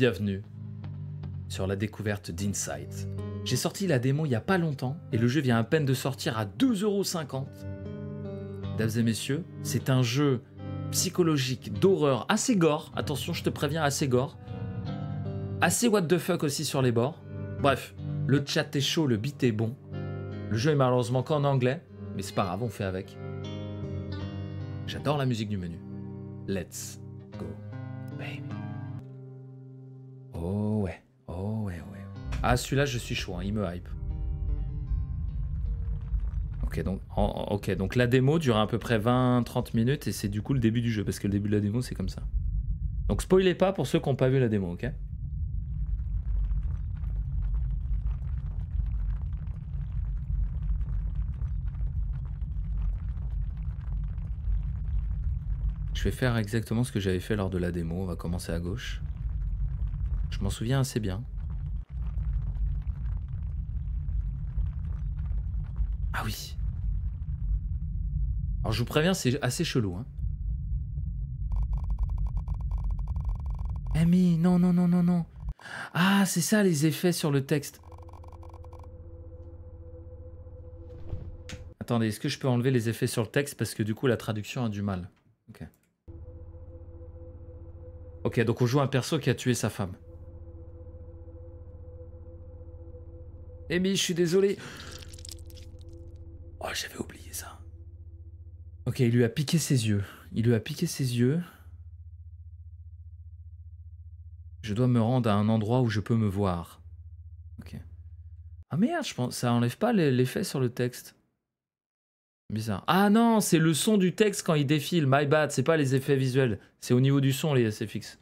bienvenue sur la découverte d'Insight. J'ai sorti la démo il n'y a pas longtemps et le jeu vient à peine de sortir à 2,50€. Mesdames et messieurs, c'est un jeu psychologique, d'horreur, assez gore, attention je te préviens, assez gore, assez what the fuck aussi sur les bords. Bref, le chat est chaud, le beat est bon. Le jeu est malheureusement qu'en anglais, mais c'est pas grave, on fait avec. J'adore la musique du menu. Let's go, baby. Ah, celui-là, je suis chaud, hein, il me hype. Ok, donc, ok, donc la démo dure à peu près 20-30 minutes et c'est du coup le début du jeu, parce que le début de la démo, c'est comme ça. Donc spoilez pas pour ceux qui n'ont pas vu la démo, ok Je vais faire exactement ce que j'avais fait lors de la démo, on va commencer à gauche. Je m'en souviens assez bien. je vous préviens, c'est assez chelou. Hein. non, non, non, non, non. Ah, c'est ça les effets sur le texte. Attendez, est-ce que je peux enlever les effets sur le texte parce que du coup la traduction a du mal. Ok. Ok, donc on joue un perso qui a tué sa femme. Amy, je suis désolé. Oh, j'avais oublié. Ok, il lui a piqué ses yeux. Il lui a piqué ses yeux. Je dois me rendre à un endroit où je peux me voir. Ok. Ah merde, je pense, ça enlève pas l'effet sur le texte. Bizarre. Ah non, c'est le son du texte quand il défile. My bad, c'est pas les effets visuels. C'est au niveau du son, les SFX.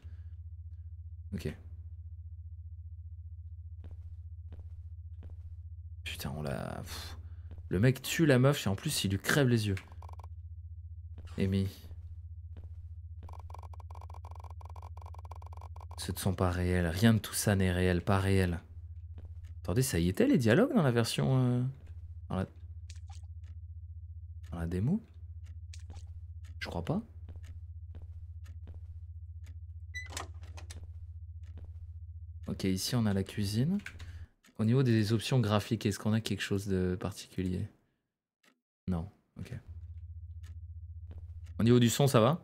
Ok. Putain, on l'a... Le mec tue la meuf et en plus, il lui crève les yeux. Amy. Ce ne sont pas réels. Rien de tout ça n'est réel. Pas réel. Attendez, ça y était les dialogues dans la version... Euh, dans, la... dans la démo Je crois pas. Ok, ici on a la cuisine. Au niveau des options graphiques, est-ce qu'on a quelque chose de particulier Non, ok. Au niveau du son, ça va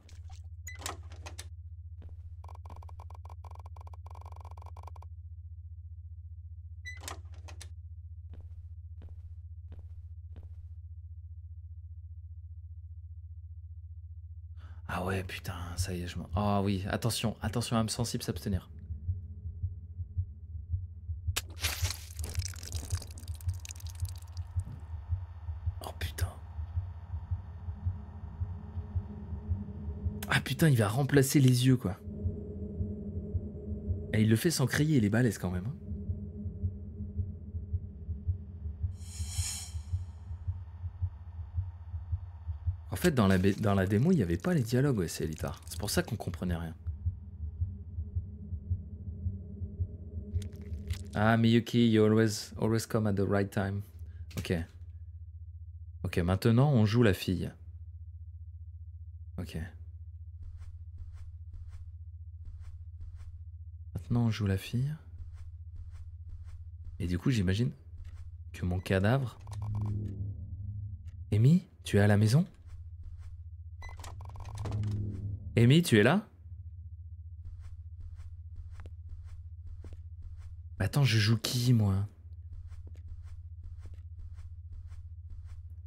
Ah ouais, putain, ça y est, je m'en... Ah oui, attention, attention, âme sensible, s'abstenir. putain, il va remplacer les yeux, quoi. Et il le fait sans crier, les est quand même. Hein. En fait, dans la, dans la démo, il n'y avait pas les dialogues au c'est C'est pour ça qu'on comprenait rien. Ah, Miyuki, you always, always come at the right time. Ok. Ok, maintenant, on joue la fille. Ok. je joue la fille. Et du coup, j'imagine que mon cadavre. Amy, tu es à la maison Amy, tu es là Attends, je joue qui, moi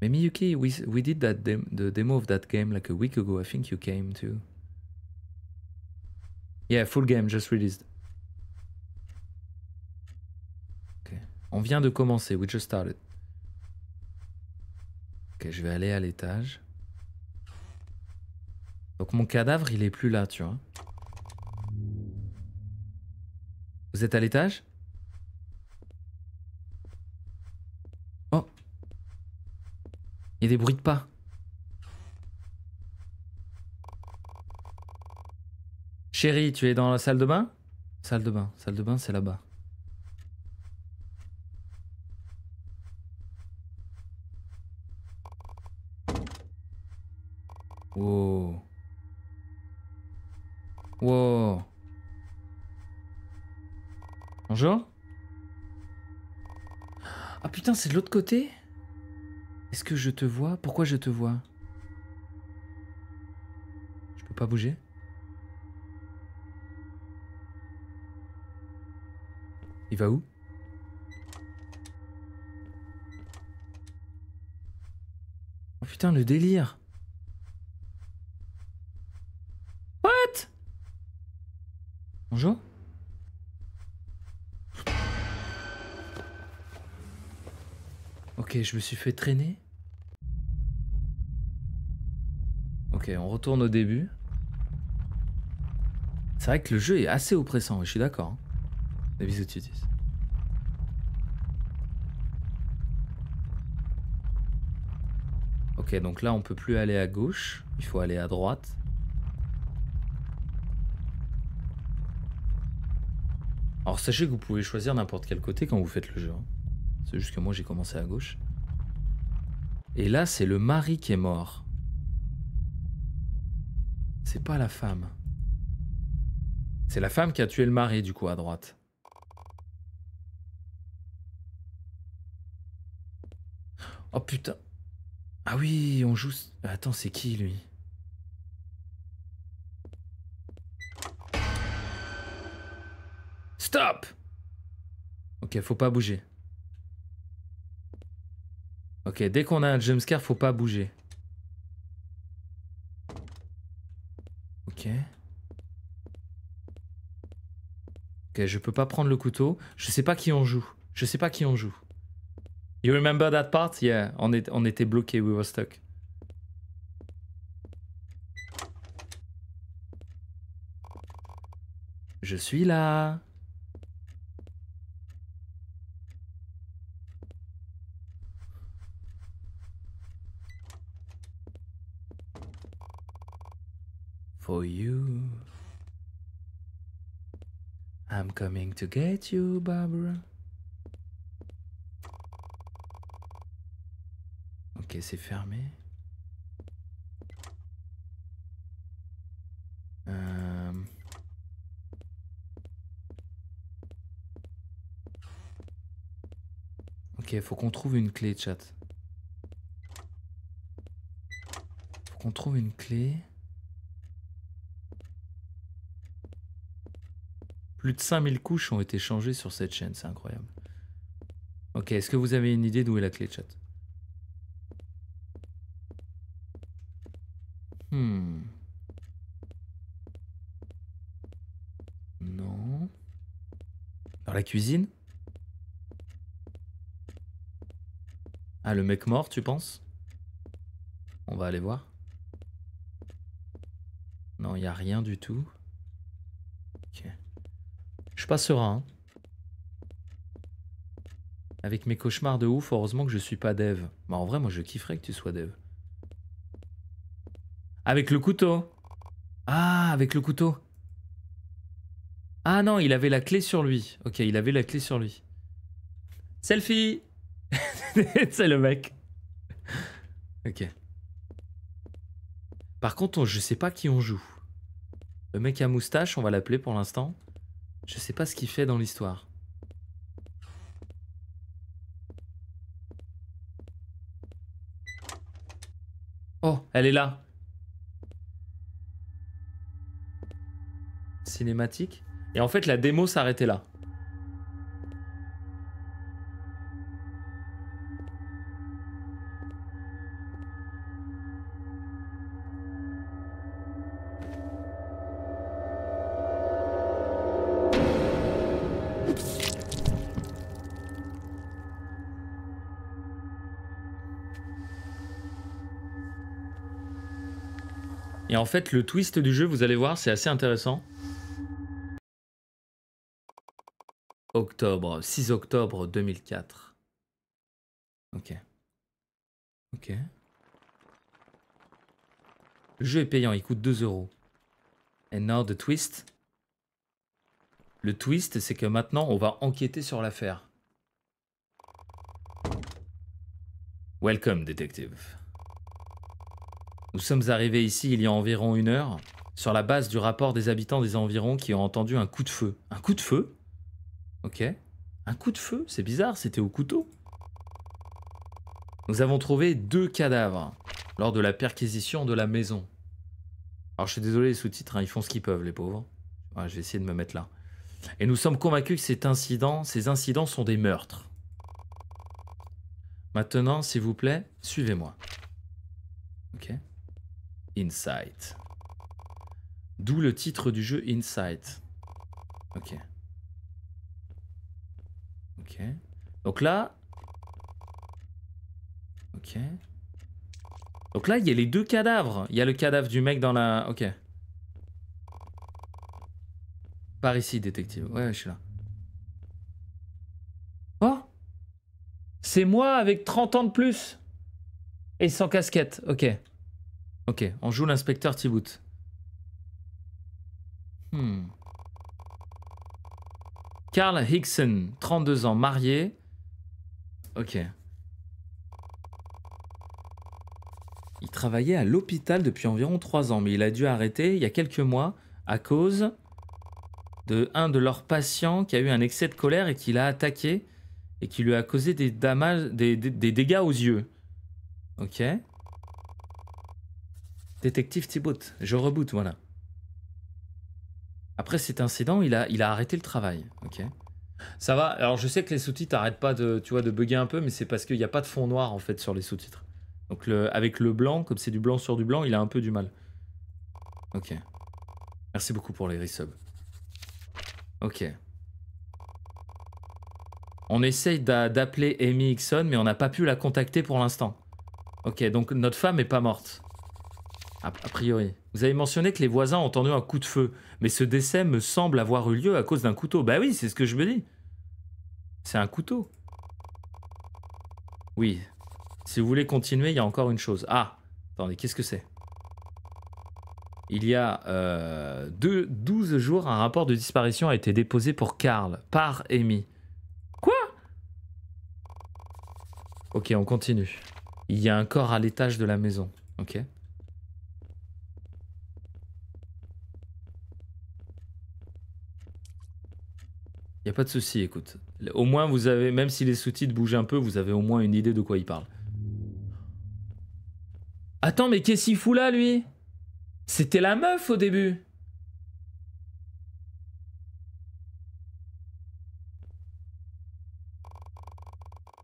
Mais Miyuki, we, we did that the demo of that game like a week ago. I think you came too. Yeah, full game, just released. On vient de commencer. We just started. Ok, je vais aller à l'étage. Donc mon cadavre, il est plus là, tu vois. Vous êtes à l'étage Oh Il y a des bruits de pas. Chérie, tu es dans la salle de bain Salle de bain, salle de bain, c'est là-bas. Bonjour. Ah putain, c'est de l'autre côté Est-ce que je te vois Pourquoi je te vois Je peux pas bouger Il va où Oh putain, le délire je me suis fait traîner. Ok, on retourne au début. C'est vrai que le jeu est assez oppressant, je suis d'accord. Hein. Des bisous, Ok, donc là, on peut plus aller à gauche. Il faut aller à droite. Alors sachez que vous pouvez choisir n'importe quel côté quand vous faites le jeu. Hein. C'est juste que moi j'ai commencé à gauche. Et là, c'est le mari qui est mort. C'est pas la femme. C'est la femme qui a tué le mari, du coup, à droite. Oh putain. Ah oui, on joue. Attends, c'est qui lui Stop Ok, faut pas bouger. Ok, dès qu'on a un jumpscare, faut pas bouger. Ok. Ok, je peux pas prendre le couteau. Je sais pas qui on joue. Je sais pas qui on joue. You remember that part? Yeah, on, on était bloqué, we were stuck. Je suis là. for you. I'm coming to get you, Barbara. Ok, c'est fermé. Euh... Ok, faut qu'on trouve une clé, chat. Faut qu'on trouve une clé. Plus de 5000 couches ont été changées sur cette chaîne, c'est incroyable. Ok, est-ce que vous avez une idée d'où est la clé de chat hmm. Non. Dans la cuisine Ah, le mec mort, tu penses On va aller voir. Non, il n'y a rien du tout. Passera. serein. Hein. Avec mes cauchemars de ouf, heureusement que je suis pas dev. Mais bah, en vrai, moi je kifferais que tu sois dev. Avec le couteau. Ah, avec le couteau. Ah non, il avait la clé sur lui. Ok, il avait la clé sur lui. Selfie C'est le mec. ok. Par contre, je sais pas qui on joue. Le mec à moustache, on va l'appeler pour l'instant. Je sais pas ce qu'il fait dans l'histoire. Oh, elle est là. Cinématique. Et en fait, la démo s'arrêtait là. en fait, le twist du jeu, vous allez voir, c'est assez intéressant. Octobre, 6 octobre 2004. Ok. Ok. Le jeu est payant, il coûte 2 euros. et now the twist. Le twist, c'est que maintenant, on va enquêter sur l'affaire. Welcome, detective nous sommes arrivés ici il y a environ une heure, sur la base du rapport des habitants des environs qui ont entendu un coup de feu. Un coup de feu Ok. Un coup de feu C'est bizarre, c'était au couteau. Nous avons trouvé deux cadavres lors de la perquisition de la maison. Alors je suis désolé, les sous-titres, hein, ils font ce qu'ils peuvent, les pauvres. je vais essayer de me mettre là. Et nous sommes convaincus que cet incident, ces incidents sont des meurtres. Maintenant, s'il vous plaît, suivez-moi. Ok Insight. D'où le titre du jeu Insight. Ok. Ok. Donc là. Ok. Donc là, il y a les deux cadavres. Il y a le cadavre du mec dans la. Ok. Par ici, détective. Ouais, je suis là. Oh C'est moi avec 30 ans de plus. Et sans casquette. Ok. Ok, on joue l'inspecteur Thibaut. Hmm. Carl Hickson, 32 ans, marié. Ok. Il travaillait à l'hôpital depuis environ 3 ans, mais il a dû arrêter il y a quelques mois à cause de un de leurs patients qui a eu un excès de colère et qui l'a attaqué et qui lui a causé des dégâts aux yeux. Ok. Détective Thibaut je reboot, voilà. Après cet incident, il a, il a arrêté le travail. Ok. Ça va. Alors je sais que les sous-titres Arrêtent pas de, tu vois, de bugger un peu, mais c'est parce qu'il n'y a pas de fond noir en fait sur les sous-titres. Donc avec le blanc, comme c'est du blanc sur du blanc, il a un peu du mal. Ok. Merci beaucoup pour les resubs. Ok. On essaye d'appeler Amy Hickson, mais on n'a pas pu la contacter pour l'instant. Ok, donc notre femme est pas morte a, priori. Vous avez mentionné que les voisins ont entendu un coup de feu, mais ce décès me semble avoir eu lieu à cause d'un couteau. Bah oui, c'est ce que je me dis. C'est un couteau. Oui. Si vous voulez continuer, il y a encore une chose. Ah Attendez, qu'est-ce que c'est Il y a euh, deux, 12 jours, un rapport de disparition a été déposé pour Karl par Amy. Quoi Ok, on continue. Il y a un corps à l'étage de la maison. Ok. Y a pas de souci, écoute. Au moins, vous avez, même si les sous-titres bougent un peu, vous avez au moins une idée de quoi il parle. Attends, mais qu'est-ce qu'il fout là, lui C'était la meuf au début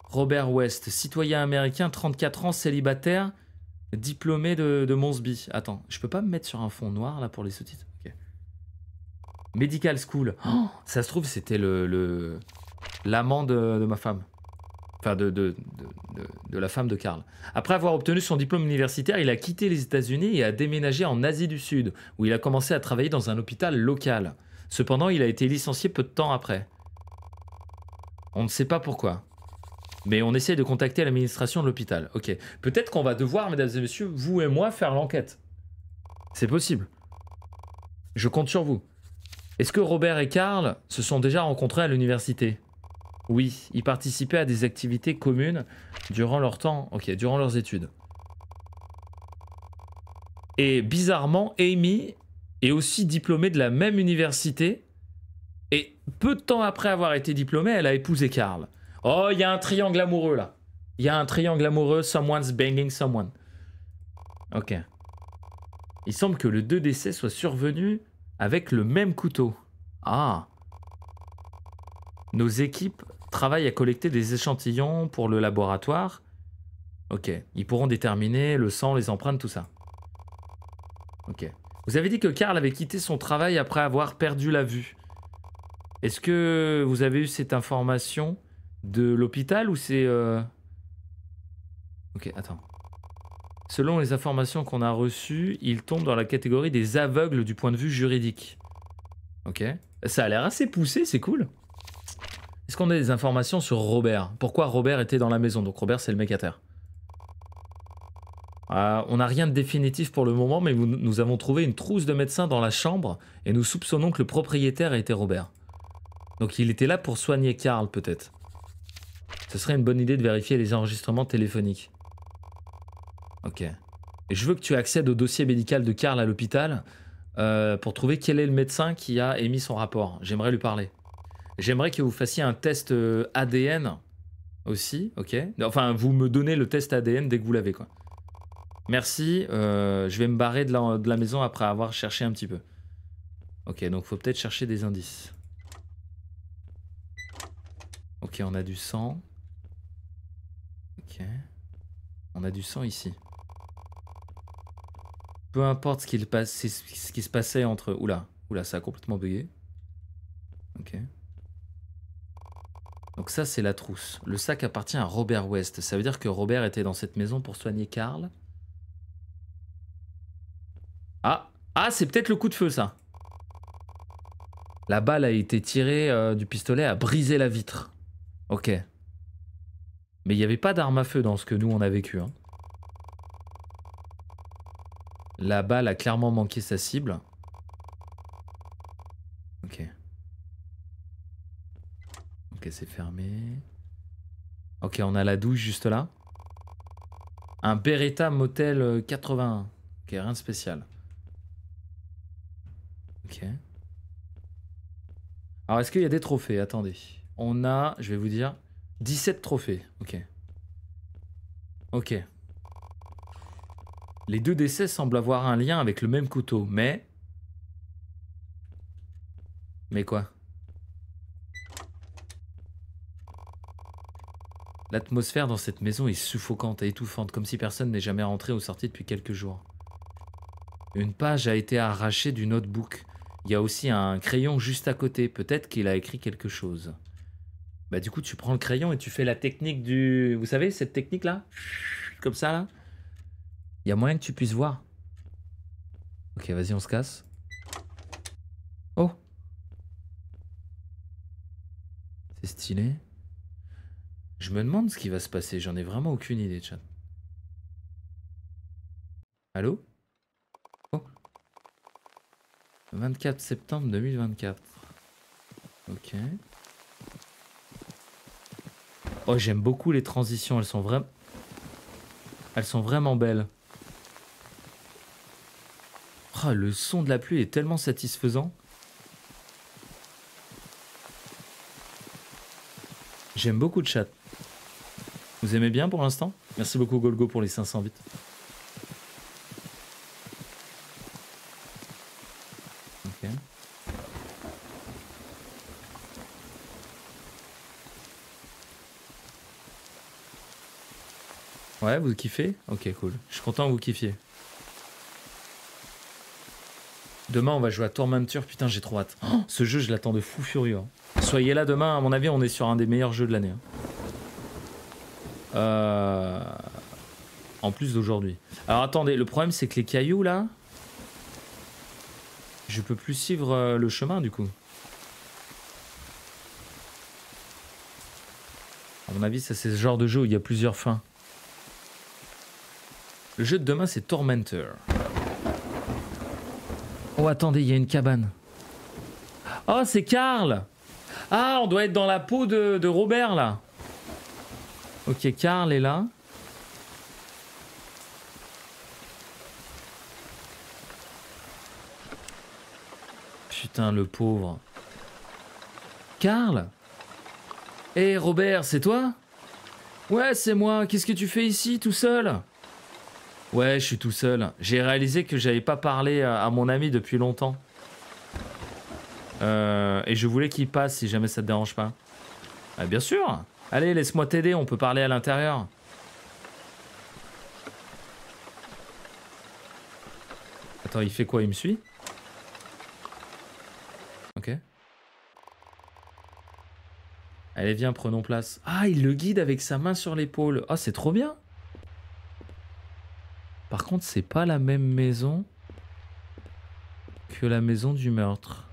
Robert West, citoyen américain, 34 ans, célibataire, diplômé de, de Monsby. Attends, je peux pas me mettre sur un fond noir là pour les sous-titres Medical School. Oh, ça se trouve, c'était le l'amant de, ma femme. Enfin, de, de, de, la femme de Karl. Après avoir obtenu son diplôme universitaire, il a quitté les États-Unis et a déménagé en Asie du Sud, où il a commencé à travailler dans un hôpital local. Cependant, il a été licencié peu de temps après. On ne sait pas pourquoi. Mais on essaie de contacter l'administration de l'hôpital. Ok. Peut-être qu'on va devoir, mesdames et messieurs, vous et moi, faire l'enquête. C'est possible. Je compte sur vous. Est-ce que Robert et Karl se sont déjà rencontrés à l'université Oui, ils participaient à des activités communes durant leur temps, ok, durant leurs études. Et bizarrement, Amy est aussi diplômée de la même université. Et peu de temps après avoir été diplômée, elle a épousé Karl. Oh, il y a un triangle amoureux là. Il y a un triangle amoureux, someone's banging someone. Ok. Il semble que le 2 décès soit survenu avec le même couteau. Ah Nos équipes travaillent à collecter des échantillons pour le laboratoire. Ok, ils pourront déterminer le sang, les empreintes, tout ça. Ok. Vous avez dit que Karl avait quitté son travail après avoir perdu la vue. Est-ce que vous avez eu cette information de l'hôpital ou c'est... Euh, ok, attends. Selon les informations qu'on a reçues, il tombe dans la catégorie des aveugles du point de vue juridique. Ok. Ça a l'air assez poussé, c'est cool. Est-ce qu'on a des informations sur Robert Pourquoi Robert était dans la maison Donc Robert, c'est le mec à terre. Ah, on n'a rien de définitif pour le moment, mais nous avons trouvé une trousse de médecins dans la chambre et nous soupçonnons que le propriétaire a été Robert. Donc il était là pour soigner Karl, peut-être. Ce serait une bonne idée de vérifier les enregistrements téléphoniques. Ok. Et je veux que tu accèdes au dossier médical de Karl à l'hôpital euh, pour trouver quel est le médecin qui a émis son rapport. J'aimerais lui parler. J'aimerais que vous fassiez un test euh, ADN aussi, ok Enfin, vous me donnez le test ADN dès que vous l'avez, quoi. Merci, euh, je vais me barrer de la, de la, maison après avoir cherché un petit peu. Ok, donc faut peut-être chercher des indices. Ok, on a du sang. Ok. On a du sang ici peu importe ce qui, se passait entre. Oula, oula, ça a complètement bugué. Ok. Donc ça, c'est la trousse. Le sac appartient à Robert West. Ça veut dire que Robert était dans cette maison pour soigner Karl. Ah, ah c'est peut-être le coup de feu, ça. La balle a été tirée euh, du pistolet, à briser la vitre. Ok. Mais il n'y avait pas d'arme à feu dans ce que nous, on a vécu. Hein. La balle a clairement manqué sa cible. Ok. Ok, c'est fermé. Ok, on a la douche juste là. Un Beretta Motel 81. Euh, ok, rien de spécial. Ok. Alors, est-ce qu'il y a des trophées Attendez. On a, je vais vous dire, 17 trophées. Ok. Ok. Les deux décès semblent avoir un lien avec le même couteau, mais... Mais quoi L'atmosphère dans cette maison est suffocante et étouffante, comme si personne n'est jamais rentré ou sorti depuis quelques jours. Une page a été arrachée du notebook. Il y a aussi un crayon juste à côté. Peut-être qu'il a écrit quelque chose. Bah du coup, tu prends le crayon et tu fais la technique du... Vous savez, cette technique-là Comme ça, là il y a moyen que tu puisses voir. Ok, vas-y, on se casse. Oh C'est stylé. Je me demande ce qui va se passer, j'en ai vraiment aucune idée, chat. Allô Oh 24 septembre 2024. Ok. Oh, j'aime beaucoup les transitions, elles sont vraiment... Elles sont vraiment belles. Ah, le son de la pluie est tellement satisfaisant. J'aime beaucoup de chat. Vous aimez bien pour l'instant Merci beaucoup Golgo pour les 500 bits. Ouais, vous kiffez Ok, cool. Je suis content que vous kiffiez. Demain, on va jouer à Tormentor. Putain, j'ai trop hâte. Oh. ce jeu, je l'attends de fou furieux. Hein. Soyez là demain. À mon avis, on est sur un des meilleurs jeux de l'année. Hein. Euh, en plus d'aujourd'hui. Alors attendez, le problème, c'est que les cailloux là, je peux plus suivre euh, le chemin du coup. À mon avis, ça c'est ce genre de jeu où il y a plusieurs fins. Le jeu de demain, c'est Tormentor. Oh, attendez, il y a une cabane. Oh, c'est Karl Ah, on doit être dans la peau de, Robert, là. Ok, Karl est là. Putain, le pauvre. Karl Eh Robert, c'est toi Ouais, c'est moi. Qu'est-ce que tu fais ici, tout seul Ouais, je suis tout seul. J'ai réalisé que j'avais pas parlé à, mon ami depuis longtemps. Euh, et je voulais qu'il passe si jamais ça te dérange pas. Ah, bien sûr Allez, laisse-moi t'aider, on peut parler à l'intérieur. Attends, il fait quoi Il me suit Ok. Allez, viens, prenons place. Ah, il le guide avec sa main sur l'épaule. Ah, c'est trop bien par contre, c'est pas la même maison que la maison du meurtre.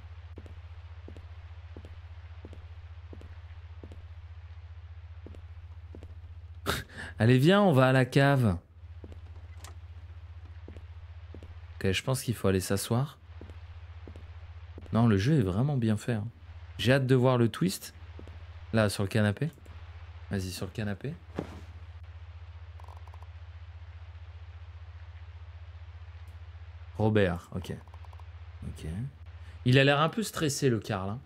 Allez, viens, on va à la cave. Ok, je pense qu'il faut aller s'asseoir. Non, le jeu est vraiment bien fait. Hein. J'ai hâte de voir le twist. Là, sur le canapé. Vas-y, sur le canapé. Robert, ok. Il a l'air un peu stressé, le Carl. Hein.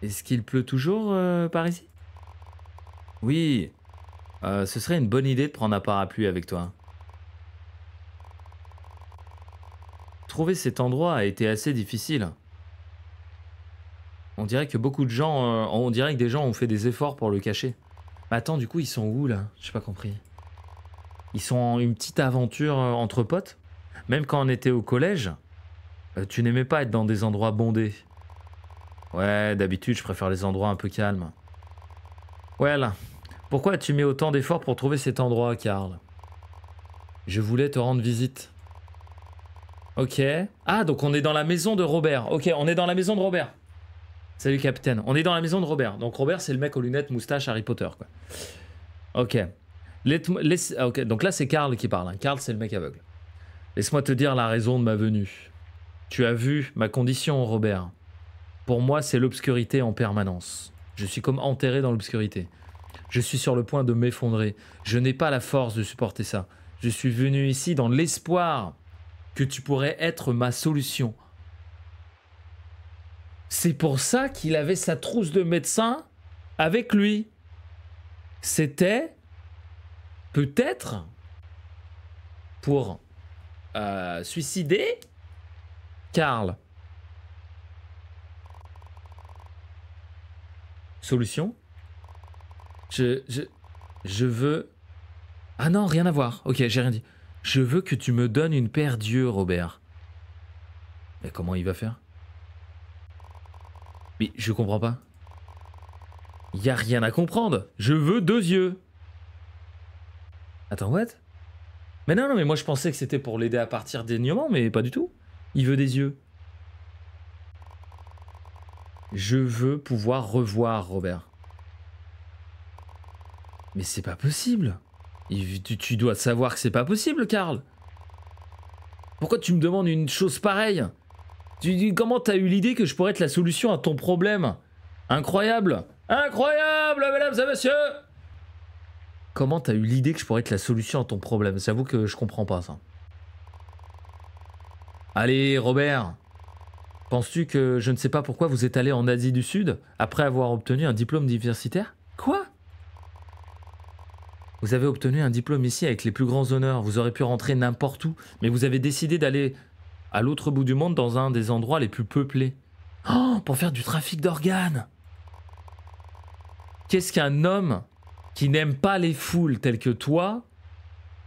Est-ce qu'il pleut toujours euh, par ici Oui. Euh, ce serait une bonne idée de prendre un parapluie avec toi. Hein. Trouver cet endroit a été assez difficile. On dirait que beaucoup de gens, euh, on dirait que des gens ont fait des efforts pour le cacher. Mais attends, du coup, ils sont où là J'ai pas compris. Ils sont en une petite aventure euh, entre potes. Même quand on était au collège, euh, tu n'aimais pas être dans des endroits bondés. Ouais, d'habitude, je préfère les endroits un peu calmes. Well, pourquoi tu mets autant d'efforts pour trouver cet endroit, Karl Je voulais te rendre visite. Ok. Ah, donc on est dans la maison de Robert. Ok, on est dans la maison de Robert. Salut, capitaine. On est dans la maison de Robert. Donc Robert, c'est le mec aux lunettes, moustache, Harry Potter, quoi. Ok. Ah, donc là c'est Karl qui parle. Hein. Karl c'est le mec aveugle. Laisse-moi te dire la raison de ma venue. Tu as vu ma condition, Robert. Pour moi, c'est l'obscurité en permanence. Je suis comme enterré dans l'obscurité. Je suis sur le point de m'effondrer. Je n'ai pas la force de supporter ça. Je suis venu ici dans l'espoir que tu pourrais être ma solution. C'est pour ça qu'il avait sa trousse de médecin avec lui. C'était peut-être pour euh, suicider Karl. Solution je, je, veux... Ah non, rien à voir. Ok, j'ai rien dit. Je veux que tu me donnes une paire d'yeux, Robert. Mais comment il va faire Mais je comprends pas. Y a rien à comprendre. Je veux deux yeux. Attends, what Mais non, non, mais moi je pensais que c'était pour l'aider à partir d'aignement, mais pas du tout. Il veut des yeux. Je veux pouvoir revoir Robert. Mais c'est pas possible. tu, dois savoir que c'est pas possible, Karl. Pourquoi tu me demandes une chose pareille tu, Comment t'as eu l'idée que je pourrais être la solution à ton problème Incroyable Incroyable, mesdames et messieurs Comment t'as eu l'idée que je pourrais être la solution à ton problème J'avoue que je comprends pas ça. Allez, Robert Penses-tu que je ne sais pas pourquoi vous êtes allé en Asie du Sud après avoir obtenu un diplôme universitaire Quoi Vous avez obtenu un diplôme ici avec les plus grands honneurs, vous aurez pu rentrer n'importe où, mais vous avez décidé d'aller à l'autre bout du monde dans un des endroits les plus peuplés. Oh, pour faire du trafic d'organes Qu'est-ce qu'un homme qui n'aime pas les foules telles que toi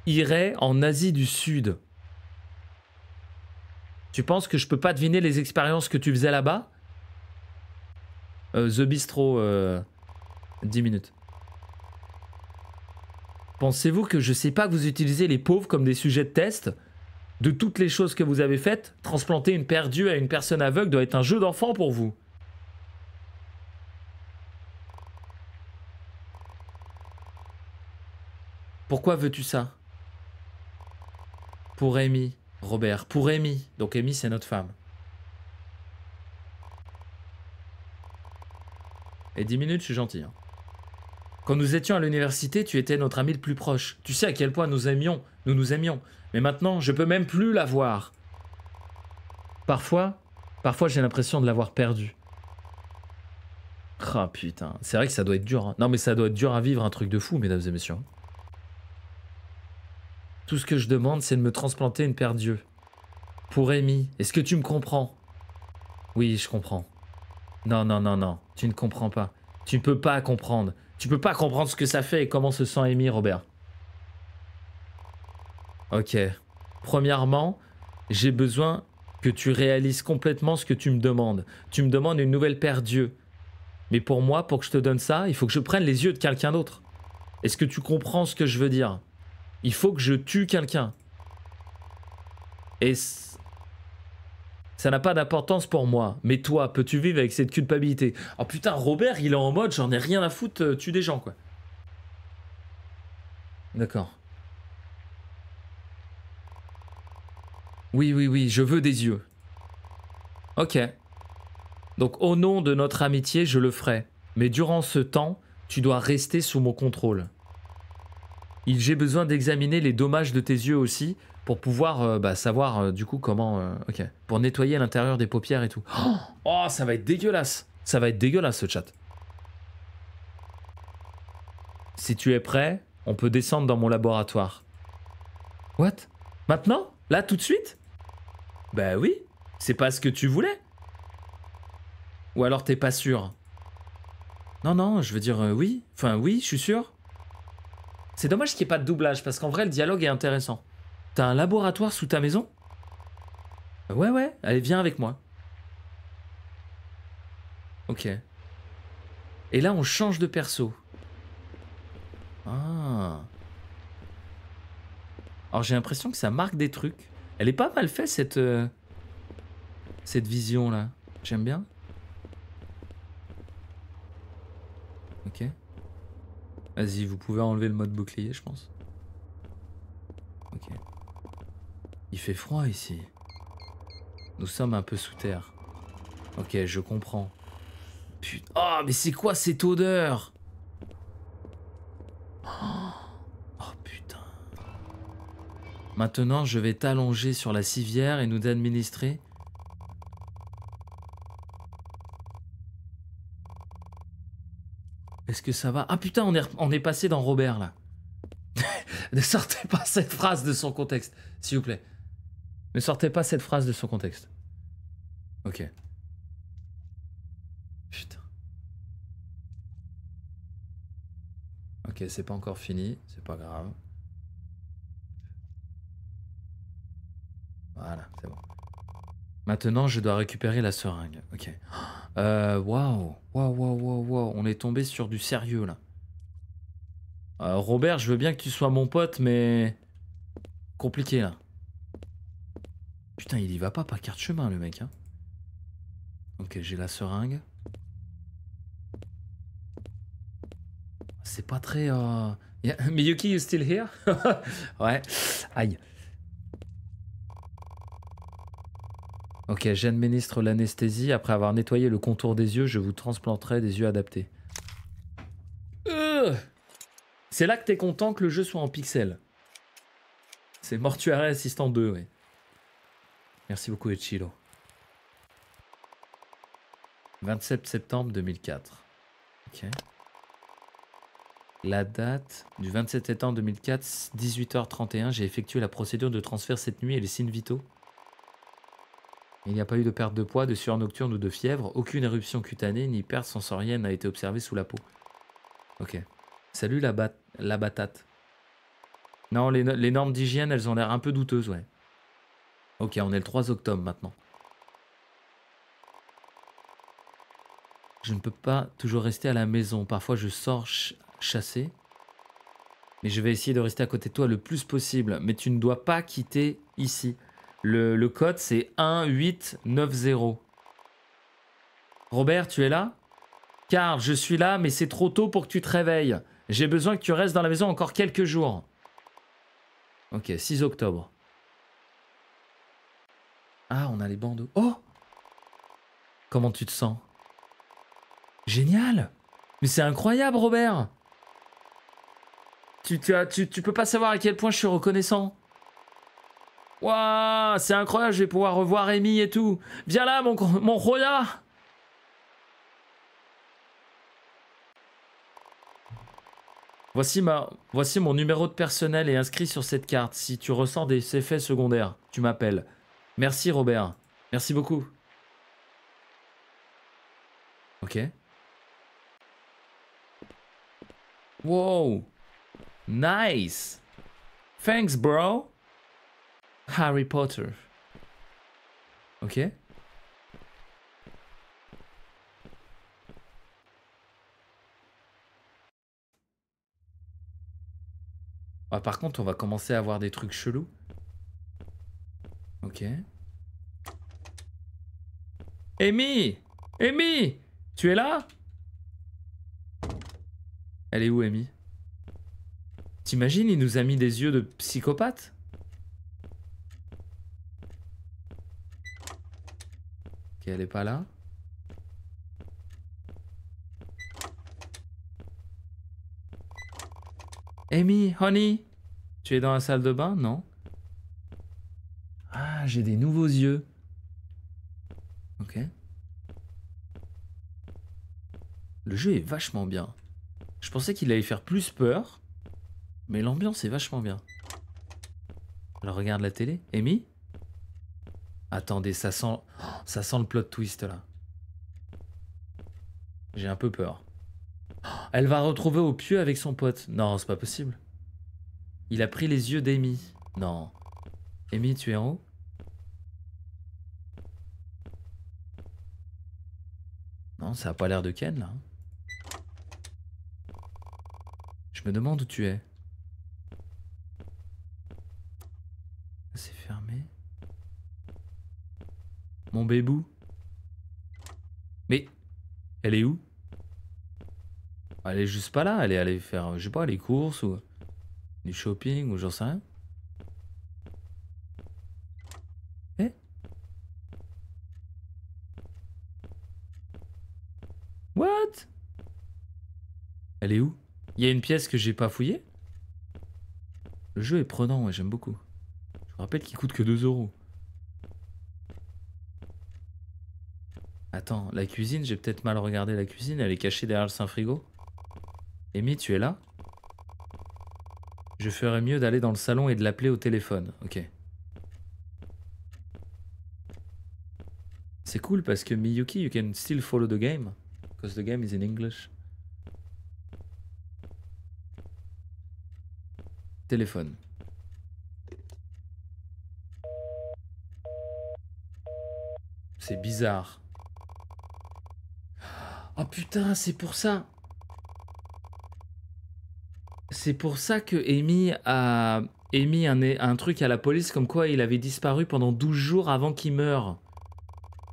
irait en Asie du Sud Tu penses que je peux pas deviner les expériences que tu faisais là-bas euh, The Bistro, 10 euh, minutes. Pensez-vous que je sais pas que vous utilisez les pauvres comme des sujets de test De toutes les choses que vous avez faites, transplanter une perdue à une personne aveugle doit être un jeu d'enfant pour vous. Pourquoi veux-tu ça Pour Amy, Robert. Pour Amy. Donc Amy, c'est notre femme. Et 10 minutes, je suis gentil. Hein. Quand nous étions à l'université, tu étais notre ami le plus proche. Tu sais à quel point nous aimions, nous nous aimions. Mais maintenant, je peux même plus la voir. Parfois, parfois j'ai l'impression de l'avoir perdue. Ah putain, c'est vrai que ça doit être dur. Hein. Non mais ça doit être dur à vivre un truc de fou, mesdames et messieurs. Hein. Tout ce que je demande, c'est de me transplanter une paire d'yeux. Pour Amy, est-ce que tu me comprends Oui, je comprends. Non, non, non, non, tu ne comprends pas. Tu ne peux pas comprendre. Tu ne peux pas comprendre ce que ça fait et comment se sent Amy, Robert. Ok. Premièrement, j'ai besoin que tu réalises complètement ce que tu me demandes. Tu me demandes une nouvelle paire d'yeux. Mais pour moi, pour que je te donne ça, il faut que je prenne les yeux de quelqu'un d'autre. Est-ce que tu comprends ce que je veux dire il faut que je tue quelqu'un. Et ça n'a pas d'importance pour moi. Mais toi, peux-tu vivre avec cette culpabilité Oh putain, Robert, il est en mode j'en ai rien à foutre, euh, tue des gens, quoi. D'accord. Oui, oui, oui, je veux des yeux. Ok. Donc au nom de notre amitié, je le ferai. Mais durant ce temps, tu dois rester sous mon contrôle j'ai besoin d'examiner les dommages de tes yeux aussi pour pouvoir euh, bah, savoir euh, du coup comment. Euh, ok. Pour nettoyer l'intérieur des paupières et tout. Oh, ça va être dégueulasse. Ça va être dégueulasse ce chat. Si tu es prêt, on peut descendre dans mon laboratoire. What Maintenant Là tout de suite Bah oui. C'est pas ce que tu voulais. Ou alors t'es pas sûr. Non non, je veux dire oui. Enfin oui, je suis sûr. C'est dommage qu'il n'y ait pas de doublage, parce qu'en vrai, le dialogue est intéressant. T'as un laboratoire sous ta maison Ouais, ouais, allez, viens avec moi. Ok. Et là, on change de perso. Ah. Alors, j'ai l'impression que ça marque des trucs. Elle est pas mal faite, cette... Euh, cette vision-là. J'aime bien. Ok. Vas-y, vous pouvez enlever le mode bouclier, je pense. Ok. Il fait froid ici. Nous sommes un peu sous terre. Ok, je comprends. Putain. Oh, mais c'est quoi cette odeur oh, oh. putain. Maintenant, je vais t'allonger sur la civière et nous administrer Est-ce que ça va Ah putain, on est, on est passé dans Robert là. ne sortez pas cette phrase de son contexte, s'il vous plaît. Ne sortez pas cette phrase de son contexte. Ok. Putain. Ok, c'est pas encore fini, c'est pas grave. Voilà, c'est bon. Maintenant, je dois récupérer la seringue. Ok. Euh, Waouh, waouh, waouh, waouh, On est tombé sur du sérieux là. Euh, Robert, je veux bien que tu sois mon pote, mais compliqué là. Putain, il y va pas par carte chemin le mec. Hein. Ok, j'ai la seringue. C'est pas très. Euh... Yeah. Miyuki, you still here? ouais. Aïe. Ok, j'administre l'anesthésie. Après avoir nettoyé le contour des yeux, je vous transplanterai des yeux adaptés. Euh, c'est là que t'es content que le jeu soit en pixel. C'est Mortuary Assistant 2, oui. Merci beaucoup, Echilo. 27 septembre 2004. Ok. La date du 27 septembre 2004, 18h31, j'ai effectué la procédure de transfert cette nuit et les signes vitaux. Il n'y a pas eu de perte de poids, de sueur nocturne ou de fièvre. Aucune éruption cutanée ni perte sensorielle n'a été observée sous la peau. Ok. Salut la, la batate. Non, les, normes d'hygiène, elles ont l'air un peu douteuses, ouais. Ok, on est le 3 octobre maintenant. Je ne peux pas toujours rester à la maison. Parfois, je sors chassé. chasser. Mais je vais essayer de rester à côté de toi le plus possible. Mais tu ne dois pas quitter ici. Le, code, c'est 1890. Robert, tu es là Car je suis là, mais c'est trop tôt pour que tu te réveilles. J'ai besoin que tu restes dans la maison encore quelques jours. Ok, 6 octobre. Ah, on a les bandeaux. Oh Comment tu te sens Génial Mais c'est incroyable, Robert tu, tu, tu peux pas savoir à quel point je suis reconnaissant. Waouh, c'est incroyable, je vais pouvoir revoir Amy et tout. Viens là, mon, mon Roya Voici, ma, voici mon numéro de personnel et inscrit sur cette carte. Si tu ressens des effets secondaires, tu m'appelles. Merci Robert. Merci beaucoup. Ok. Wow. Nice. Thanks, bro. Harry Potter. Ok ah, Par contre, on va commencer à avoir des trucs chelous. Ok. Amy Amy Tu es là Elle est où, Amy T'imagines, il nous a mis des yeux de psychopathe elle est pas là. Amy, honey, tu es dans la salle de bain Non. Ah, j'ai des nouveaux yeux. Ok. Le jeu est vachement bien. Je pensais qu'il allait faire plus peur, mais l'ambiance est vachement bien. Alors regarde la télé. Amy Attendez, ça sent ça sent le plot twist là. J'ai un peu peur. elle va retrouver au pieu avec son pote. Non, c'est pas possible. Il a pris les yeux d'Amy. Non. Amy, tu es en haut Non, ça a pas l'air de Ken là. Je me demande où tu es. bébou. Mais elle est où Elle est juste pas là. Elle est allée faire, je sais pas, les courses ou du shopping ou j'en sais rien. Eh What Elle est où Il y a une pièce que j'ai pas fouillée Le jeu est prenant, moi j'aime beaucoup. Je vous rappelle qu'il coûte que 2 euros. attends, la cuisine, j'ai peut-être mal regardé la cuisine, elle est cachée derrière le Saint-Frigo. Amy, tu es là Je ferais mieux d'aller dans le salon et de l'appeler au téléphone. Ok. C'est cool parce que Miyuki, you can still follow the game. Because the game is in English. Téléphone. C'est bizarre. Oh putain, c'est pour ça. C'est pour ça que Amy a émis un, un, truc à la police comme quoi il avait disparu pendant 12 jours avant qu'il meure.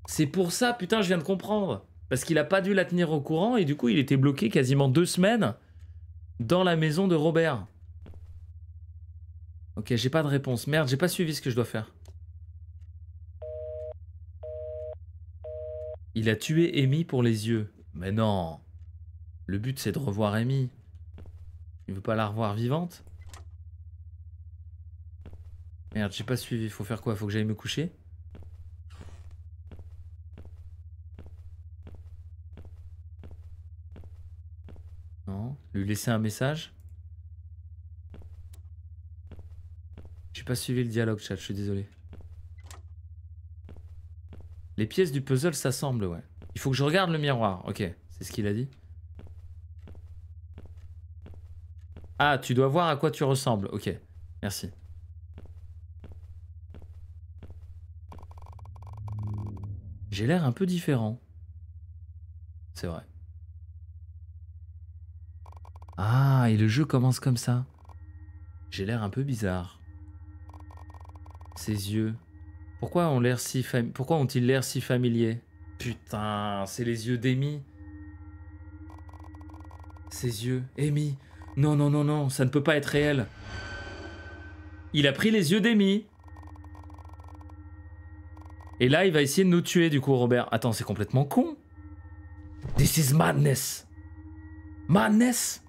C'est pour ça, putain, je viens de comprendre. Parce qu'il a pas dû la tenir au courant et du coup, il était bloqué quasiment deux semaines dans la maison de Robert. Ok, j'ai pas de réponse. Merde, j'ai pas suivi ce que je dois faire. Il a tué Amy pour les yeux. Mais non. Le but, c'est de revoir Amy. Il veut pas la revoir vivante Merde, j'ai pas suivi. Faut faire quoi Faut que j'aille me coucher Non. Lui laisser un message J'ai pas suivi le dialogue, chat. Je suis désolé. Les pièces du puzzle s'assemblent, ouais. Il faut que je regarde le miroir. Ok, c'est ce qu'il a dit. Ah, tu dois voir à quoi tu ressembles. Ok, merci. J'ai l'air un peu différent. C'est vrai. Ah, et le jeu commence comme ça. J'ai l'air un peu bizarre. Ses yeux. Pourquoi ont l'air si Pourquoi ont-ils l'air si familiers Putain, c'est les yeux d'Amy. Ses yeux. Amy. Non, non, non, non, ça ne peut pas être réel. Il a pris les yeux d'Amy. Et là, il va essayer de nous tuer, du coup, Robert. Attends, c'est complètement con. This is madness. Madness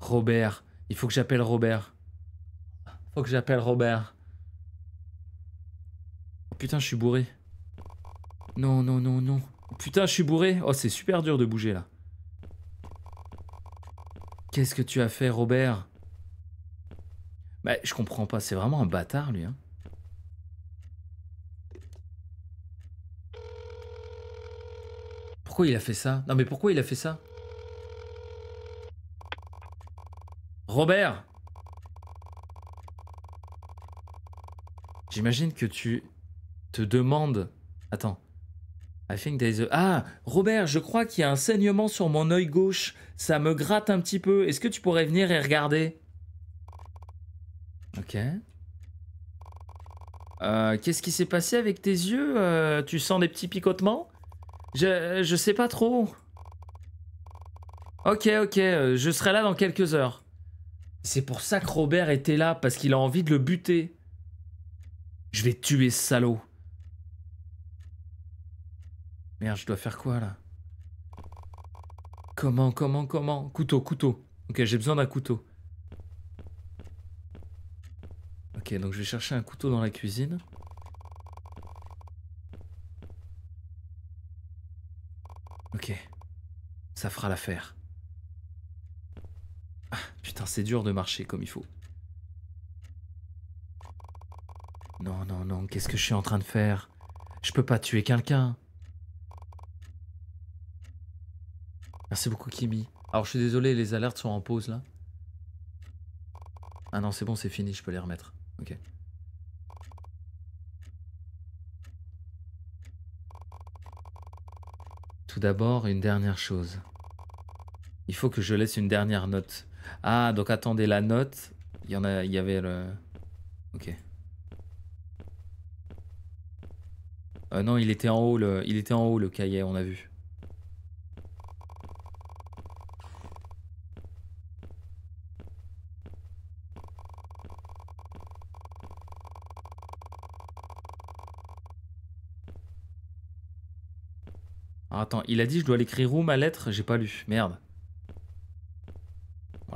Robert, il faut que j'appelle Robert. Faut que j'appelle Robert. Oh, putain, je suis bourré. Non, non, non, non. Putain, je suis bourré. Oh, c'est super dur de bouger là. Qu'est-ce que tu as fait, Robert Bah, je comprends pas. C'est vraiment un bâtard, lui. Hein. Pourquoi il a fait ça Non, mais pourquoi il a fait ça Robert J'imagine que tu te demandes... Attends. I think Ah, Robert, je crois qu'il y a un saignement sur mon oeil gauche. Ça me gratte un petit peu. Est-ce que tu pourrais venir et regarder Ok. Euh, qu'est-ce qui s'est passé avec tes yeux euh, Tu sens des petits picotements je, euh, je sais pas trop. Ok, ok, je serai là dans quelques heures. C'est pour ça que Robert était là, parce qu'il a envie de le buter. Je vais tuer ce salaud. Merde, je dois faire quoi là Comment, comment, comment Couteau, couteau. Ok, j'ai besoin d'un couteau. Ok, donc je vais chercher un couteau dans la cuisine. Ok. Ça fera l'affaire c'est dur de marcher comme il faut. Non, non, non, qu'est-ce que je suis en train de faire Je peux pas tuer quelqu'un. Merci beaucoup, Kimi. Alors, je suis désolé, les alertes sont en pause là. Ah non, c'est bon, c'est fini, je peux les remettre. Ok. Tout d'abord, une dernière chose. Il faut que je laisse une dernière note ah, donc attendez, la note, il y en a, il y avait le... Ok. Euh, non, il était en haut, le, il était en haut le cahier, on a vu. Ah, attends, il a dit je dois l'écrire où ma lettre J'ai pas lu, merde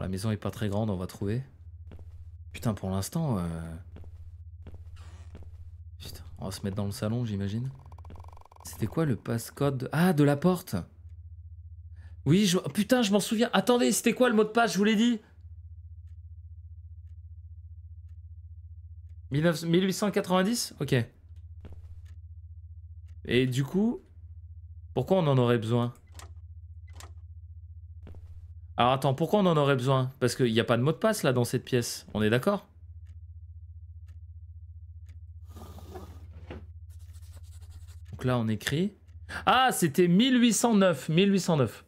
la maison est pas très grande, on va trouver. Putain, pour l'instant... Euh, on va se mettre dans le salon, j'imagine. C'était quoi le passcode Ah, de la porte Oui, je... putain, je m'en souviens. Attendez, c'était quoi le mot de passe, je vous l'ai dit 1890 Ok. Et du coup, pourquoi on en aurait besoin alors attends, pourquoi on en aurait besoin Parce qu'il n'y a pas de mot de passe là dans cette pièce, on est d'accord Donc là on écrit. Ah, c'était 1809, 1809.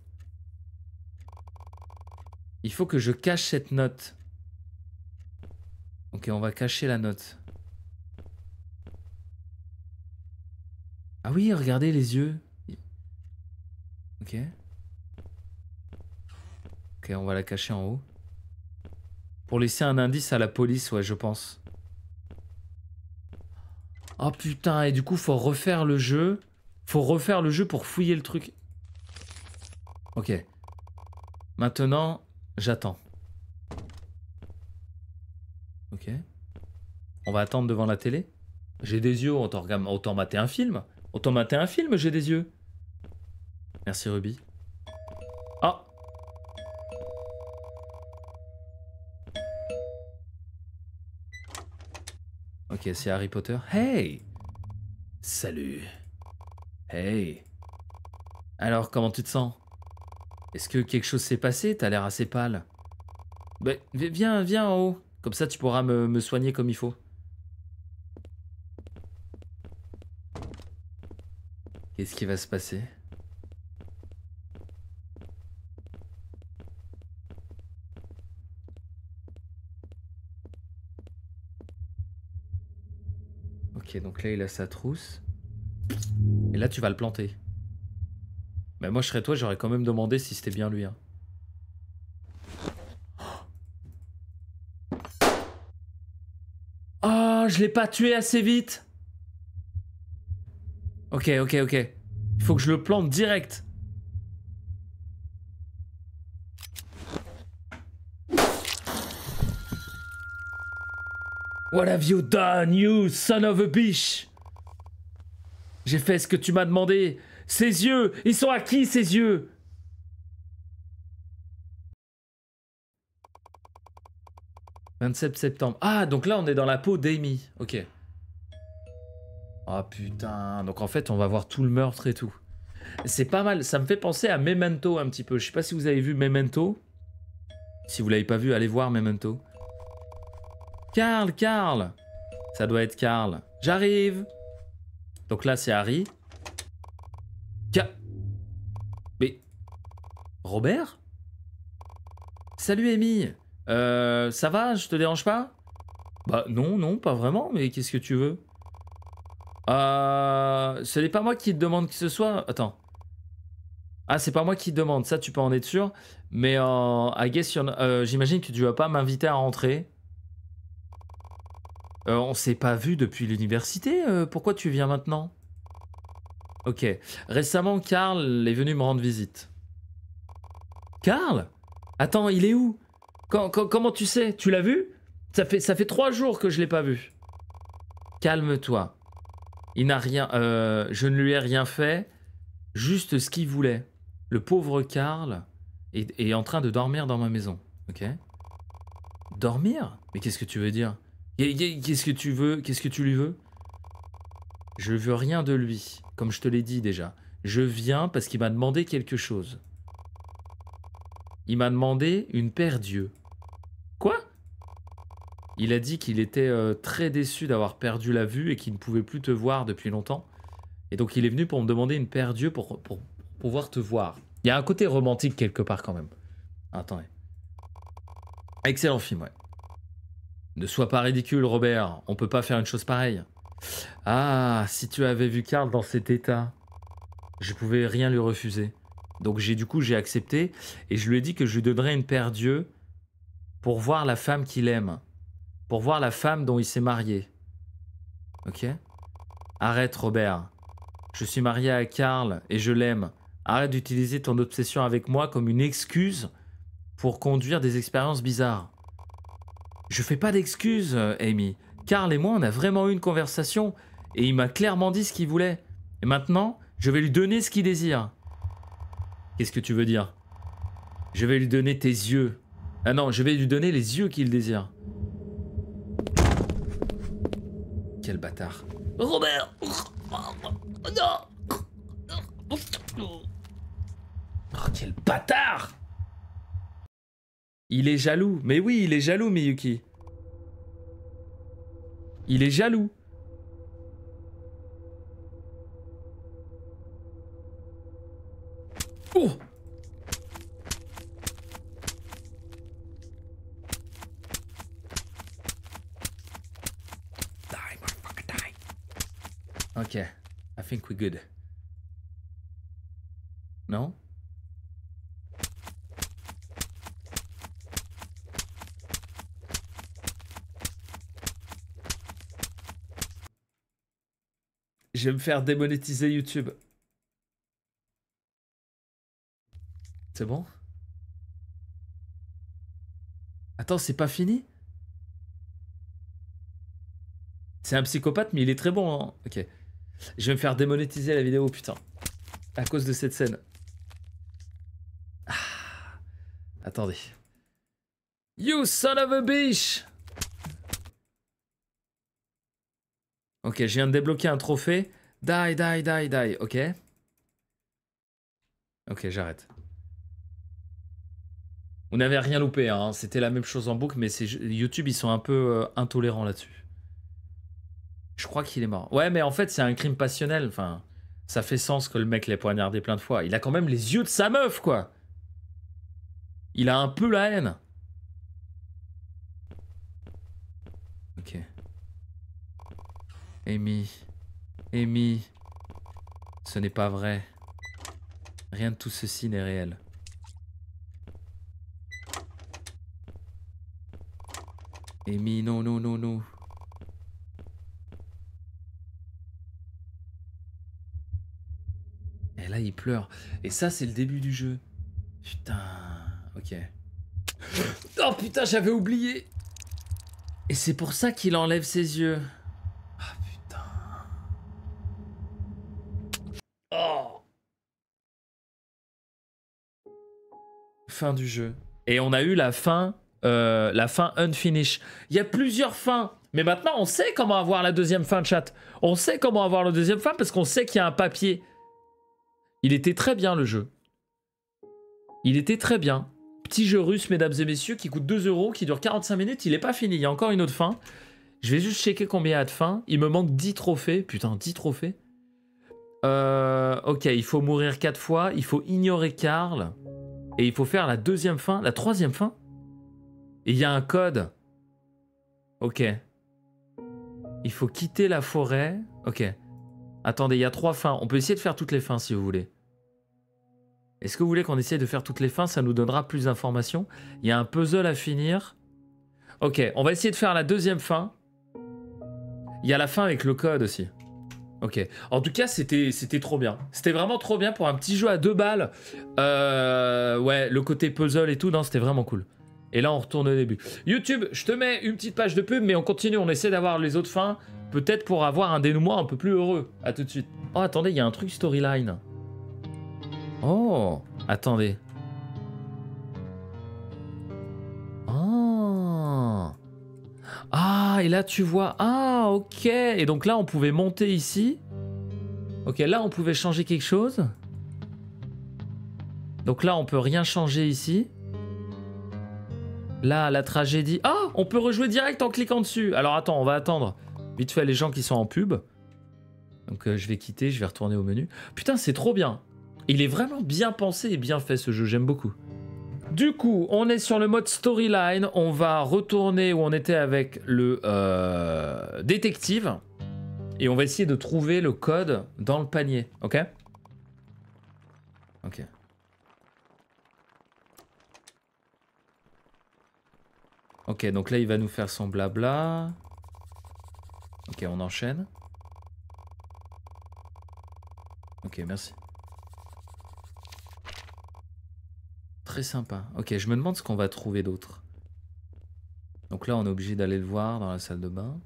Il faut que je cache cette note. Ok, on va cacher la note. Ah oui, regardez les yeux. Ok on va la cacher en haut. Pour laisser un indice à la police, ouais, je pense. Oh putain, et du coup, faut refaire le jeu. Faut refaire le jeu pour fouiller le truc. Ok. Maintenant, j'attends. Ok. On va attendre devant la télé. J'ai des yeux, autant, autant mater un film. Autant mater un film, j'ai des yeux. Merci Ruby. Ok, c'est Harry Potter. Hey Salut. Hey. Alors, comment tu te sens Est-ce que quelque chose s'est passé T'as l'air assez pâle. Ben, viens, viens en haut. Comme ça, tu pourras me soigner comme il faut. Qu'est-ce qui va se passer Ok, donc là, il a sa trousse. Et là, tu vas le planter. Mais moi, je serais toi, j'aurais quand même demandé si c'était bien lui. Hein. Oh, je l'ai pas tué assez vite. Ok, ok, ok. Il faut que je le plante direct. What have you done, you son of a bitch J'ai fait ce que tu m'as demandé. Ses yeux, ils sont à qui ses yeux « 27 septembre. Ah, donc là, on est dans la peau d'Amy. Ok. Ah oh, putain. Donc en fait, on va voir tout le meurtre et tout. C'est pas mal. Ça me fait penser à Memento un petit peu. Je sais pas si vous avez vu Memento. Si vous l'avez pas vu, allez voir Memento. Carl, Carl Ça doit être Carl. J'arrive Donc là, c'est Harry. Mais... Robert Salut, Amy euh, ça va Je te dérange pas Bah non, non, pas vraiment, mais qu'est-ce que tu veux euh, ce n'est pas moi qui te demande que ce soit. Attends. Ah, c'est pas moi qui te demande, ça tu peux en être sûr. Mais euh, guess j'imagine que tu vas pas m'inviter à rentrer. Euh, on s'est pas vu depuis l'université, euh, pourquoi tu viens maintenant Ok. Récemment, Karl est venu me rendre visite. Karl Attends, il est où Comment tu sais Tu l'as vu ça fait, ça fait trois jours que je l'ai pas vu. Calme-toi. Il n'a rien. Euh, je ne lui ai rien fait. Juste ce qu'il voulait. Le pauvre Karl est, est en train de dormir dans ma maison. Ok Dormir Mais qu'est-ce que tu veux dire Qu'est-ce que tu veux Qu'est-ce que tu lui veux Je veux rien de lui, comme je te l'ai dit déjà. Je viens parce qu'il m'a demandé quelque chose. Il m'a demandé une paire d'yeux. Quoi Il a dit qu'il était euh, très déçu d'avoir perdu la vue et qu'il ne pouvait plus te voir depuis longtemps. Et donc il est venu pour me demander une paire d'yeux pour, pour pouvoir te voir. Il y a un côté romantique quelque part quand même. Attendez. Excellent film, ouais. Ne sois pas ridicule, Robert. On peut pas faire une chose pareille. Ah, si tu avais vu Karl dans cet état, je pouvais rien lui refuser. Donc j'ai du coup j'ai accepté et je lui ai dit que je lui donnerais une paire d'yeux pour voir la femme qu'il aime, pour voir la femme dont il s'est marié. Ok Arrête Robert. Je suis marié à Karl et je l'aime. Arrête d'utiliser ton obsession avec moi comme une excuse pour conduire des expériences bizarres. Je fais pas d'excuses, euh, Amy. Carl et moi, on a vraiment eu une conversation et il m'a clairement dit ce qu'il voulait. Et maintenant, je vais lui donner ce qu'il désire. Qu'est-ce que tu veux dire Je vais lui donner tes yeux. Ah non, je vais lui donner les yeux qu'il désire. Quel bâtard. Robert Non oh, quel bâtard il est jaloux. Mais oui, il est jaloux, Miyuki. Il est jaloux. Oh Die, motherfucker, die. Okay, I think we're good. Non Je vais me faire démonétiser YouTube. C'est bon Attends, c'est pas fini C'est un psychopathe, mais il est très bon. Hein. ok. Je vais me faire démonétiser la vidéo, putain. À cause de cette scène. Ah. Attendez. You son of a bitch Ok, je viens de débloquer un trophée. Die, die, die, die. Ok. Ok, j'arrête. On n'avait rien loupé, hein. c'était la même chose en boucle, mais YouTube, ils sont un peu euh, intolérants là-dessus. Je crois qu'il est mort. Ouais, mais en fait, c'est un crime passionnel. Enfin, ça fait sens que le mec l'ait poignardé plein de fois. Il a quand même les yeux de sa meuf, quoi. Il a un peu la haine. Amy. Amy. Ce n'est pas vrai. Rien de tout ceci n'est réel. Amy, non, non, non, non. Et là, il pleure. Et ça, c'est le début du jeu. Putain. Ok. oh putain, j'avais oublié. Et c'est pour ça qu'il enlève ses yeux. fin du jeu. Et on a eu la fin, euh, la fin unfinished. Il y a plusieurs fins. Mais maintenant, on sait comment avoir la deuxième fin, de chat. On sait comment avoir la deuxième fin parce qu'on sait qu'il y a un papier. Il était très bien, le jeu. Il était très bien. Petit jeu russe, mesdames et messieurs, qui coûte 2 euros, qui dure 45 minutes. Il n'est pas fini. Il y a encore une autre fin. Je vais juste checker combien il y a de fins. Il me manque 10 trophées. Putain, 10 trophées. Euh, ok, il faut mourir 4 fois. Il faut ignorer Karl. Et il faut faire la deuxième fin, la troisième fin. il y a un code. Ok. Il faut quitter la forêt. Ok. Attendez, il y a trois fins. On peut essayer de faire toutes les fins si vous voulez. Est-ce que vous voulez qu'on essaye de faire toutes les fins Ça nous donnera plus d'informations. Il y a un puzzle à finir. Ok, on va essayer de faire la deuxième fin. Il y a la fin avec le code aussi. Ok. En tout cas, c'était c'était trop bien. C'était vraiment trop bien pour un petit jeu à deux balles. Euh, ouais, le côté puzzle et tout, non, c'était vraiment cool. Et là, on retourne au début. YouTube, je te mets une petite page de pub, mais on continue, on essaie d'avoir les autres fins, peut-être pour avoir un dénouement un peu plus heureux. À tout de suite. Oh, attendez, il y a un truc storyline. Oh, attendez. Ah, et là tu vois, ah ok, et donc là on pouvait monter ici. Ok, là on pouvait changer quelque chose. Donc là on peut rien changer ici. Là, la tragédie. Ah, on peut rejouer direct en cliquant dessus. Alors attends, on va attendre vite fait les gens qui sont en pub. Donc euh, je vais quitter, je vais retourner au menu. Putain, c'est trop bien. Il est vraiment bien pensé et bien fait ce jeu, j'aime beaucoup. Du coup, on est sur le mode storyline. On va retourner où on était avec le euh, détective. Et on va essayer de trouver le code dans le panier. Ok Ok. Ok, donc là, il va nous faire son blabla. Ok, on enchaîne. Ok, merci. sympa. Ok, je me demande ce qu'on va trouver d'autre. Donc là, on est obligé d'aller le voir dans la salle de bain.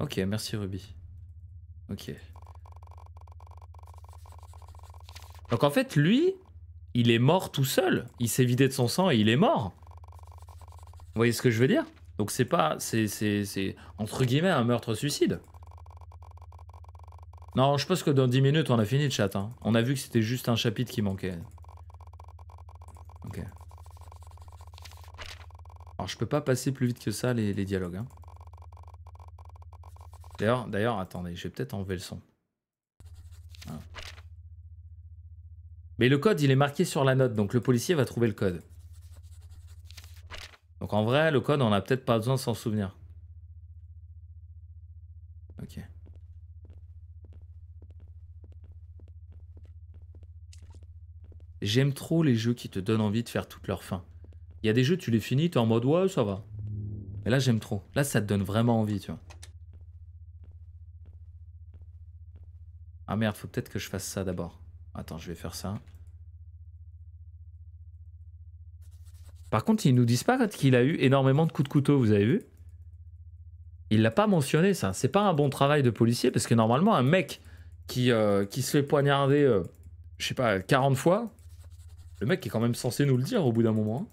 Ok, merci Ruby. Ok. Donc en fait, lui, il est mort tout seul. Il s'est vidé de son sang et il est mort. Vous voyez ce que je veux dire Donc c'est pas... C'est entre guillemets un meurtre-suicide. Non, je pense que dans 10 minutes, on a fini le chat. Hein. On a vu que c'était juste un chapitre qui manquait. Ok. Alors, je peux pas passer plus vite que ça, les, dialogues. Hein. D'ailleurs, attendez, attendez, vais peut-être enlever le son. Mais le code, il est marqué sur la note, donc le policier va trouver le code. Donc en vrai, le code, on n'a peut-être pas besoin de s'en souvenir. J'aime trop les jeux qui te donnent envie de faire toute leur fin. Il y a des jeux, tu les finis, t'es en mode ouais, ça va. Mais là, j'aime trop. Là, ça te donne vraiment envie, tu vois. Ah merde, faut peut-être que je fasse ça d'abord. Attends, je vais faire ça. Par contre, ils nous disent pas qu'il a eu énormément de coups de couteau, vous avez vu Il l'a pas mentionné, ça. C'est pas un bon travail de policier, parce que normalement, un mec qui, euh, qui se fait poignarder, euh, je sais pas, 40 fois, le mec est quand même censé nous le dire au bout d'un moment. Hein.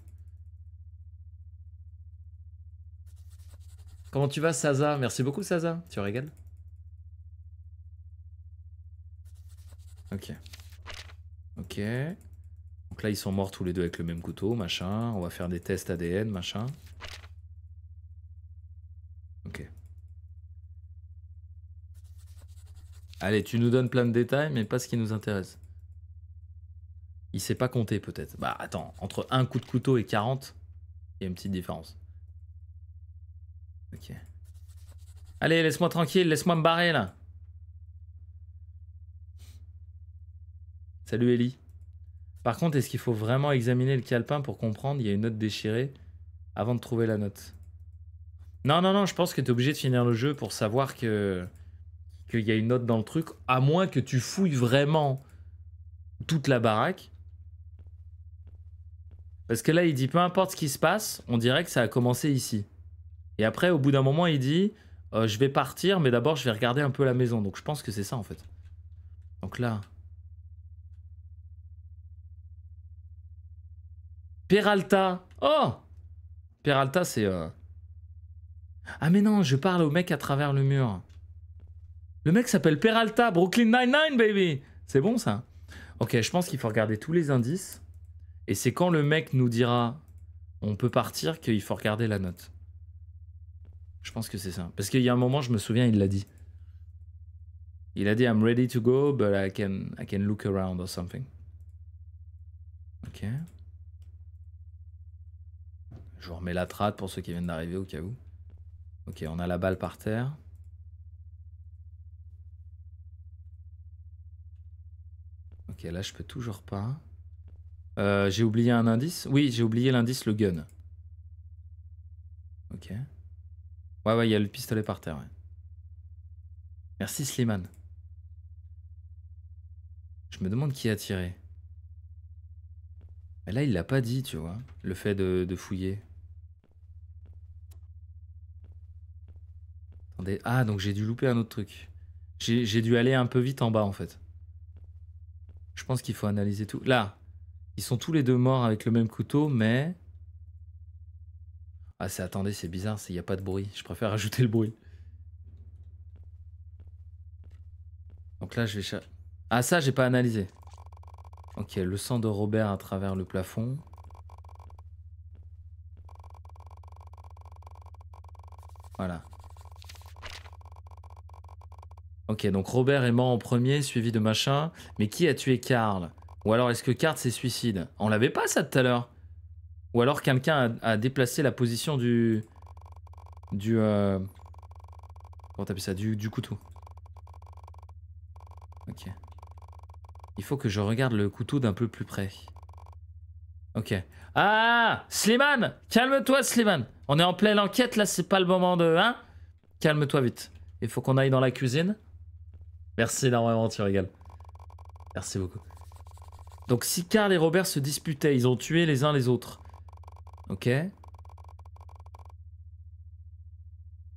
Comment tu vas, Saza Merci beaucoup, Saza. Tu régales Ok. Ok. Donc là, ils sont morts tous les deux avec le même couteau, machin. On va faire des tests ADN, machin. Ok. Allez, tu nous donnes plein de détails, mais pas ce qui nous intéresse il sait pas compter peut-être. Bah attends, entre un coup de couteau et 40, il y a une petite différence. Ok. Allez, laisse-moi tranquille, laisse-moi me barrer là. Salut Ellie. Par contre, est-ce qu'il faut vraiment examiner le calepin pour comprendre Il y a une note déchirée avant de trouver la note. Non, non, non, je pense que tu es obligé de finir le jeu pour savoir que qu'il y a une note dans le truc, à moins que tu fouilles vraiment toute la baraque. Parce que là, il dit peu importe ce qui se passe, on dirait que ça a commencé ici. Et après, au bout d'un moment, il dit euh, je vais partir, mais d'abord, je vais regarder un peu la maison. Donc je pense que c'est ça en fait. Donc là. Peralta Oh Peralta, c'est. Euh, ah, mais non, je parle au mec à travers le mur. Le mec s'appelle Peralta, Brooklyn 99 baby C'est bon ça Ok, je pense qu'il faut regarder tous les indices. Et c'est quand le mec nous dira on peut partir qu'il faut regarder la note. Je pense que c'est ça. Parce qu'il y a un moment, je me souviens, il l'a dit. Il a dit I'm ready to go, but I can, I can look around or something. Ok. Je remets la trade pour ceux qui viennent d'arriver au cas où. Ok, on a la balle par terre. Ok, là je peux toujours pas. Euh, j'ai oublié un indice Oui, j'ai oublié l'indice, le gun. Ok. Ouais, ouais, il y a le pistolet par terre. Merci Slimane. Je me demande qui a tiré. là, il l'a pas dit, tu vois, le fait de, de fouiller. Attendez. Ah, donc j'ai dû louper un autre truc. J'ai dû aller un peu vite en bas, en fait. Je pense qu'il faut analyser tout. Là, ils sont tous les deux morts avec le même couteau, mais... Ah, c'est... Attendez, c'est bizarre, il n'y a pas de bruit. Je préfère ajouter le bruit. Donc là, je vais... Ah, ça, j'ai pas analysé. Ok, le sang de Robert à travers le plafond. Voilà. Ok, donc Robert est mort en premier, suivi de machin. Mais qui a tué Karl ou alors est-ce que carte c'est suicide On l'avait pas ça tout à l'heure. Ou alors quelqu'un a, déplacé la position du du euh... comment t'appelles ça du, couteau. Ok. Il faut que je regarde le couteau d'un peu plus près. Ok. Ah Slimane Calme-toi Slimane On est en pleine enquête là, c'est pas le moment de... Hein Calme-toi vite. Il faut qu'on aille dans la cuisine. Merci énormément, tu régales. Merci beaucoup. Donc si Carl et Robert se disputaient, ils ont tué les uns les autres. Ok.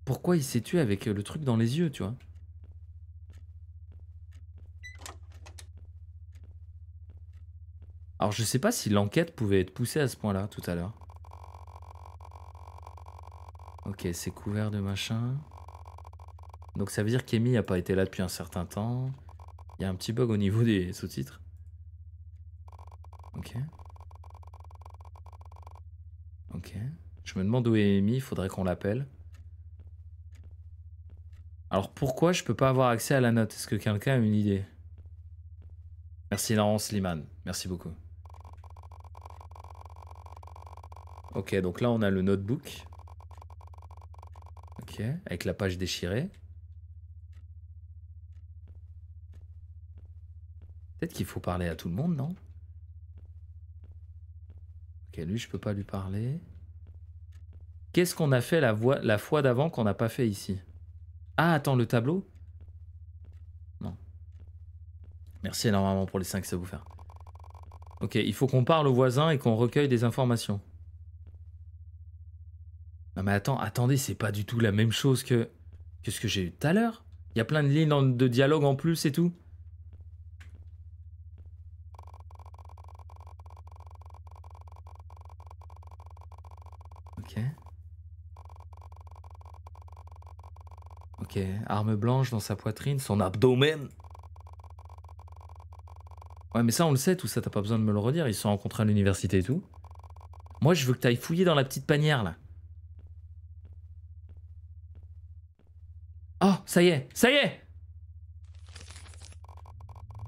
Pourquoi il s'est tué avec euh, le truc dans les yeux, tu vois Alors je sais pas si l'enquête pouvait être poussée à ce point-là tout à l'heure. Ok, c'est couvert de machin. Donc ça veut dire qu'Emmy n'a pas été là depuis un certain temps. Il y a un petit bug au niveau des sous-titres. Ok. Ok. Je me demande où est Amy, il faudrait qu'on l'appelle. Alors pourquoi je peux pas avoir accès à la note Est-ce que quelqu'un a une idée Merci Laurence Liman merci beaucoup. Ok, donc là on a le notebook. Ok, avec la page déchirée. Peut-être qu'il faut parler à tout le monde, non lui, je peux pas lui parler. Qu'est-ce qu'on a fait la, fois d'avant qu'on n'a pas fait ici Ah, attends, le tableau Non. Merci énormément pour les 5 ça vous faire. Ok, il faut qu'on parle au voisin et qu'on recueille des informations. Non mais attends, attendez, c'est pas du tout la même chose que, que ce que j'ai eu tout à l'heure. Il y a plein de lignes de dialogue en plus et tout. arme blanche dans sa poitrine, son abdomen. Ouais, mais ça, on le sait, tout ça, t'as pas besoin de me le redire. Ils se sont rencontrés à l'université et tout. Moi, je veux que t'ailles fouiller dans la petite panière, là. Oh, ça y est, ça y est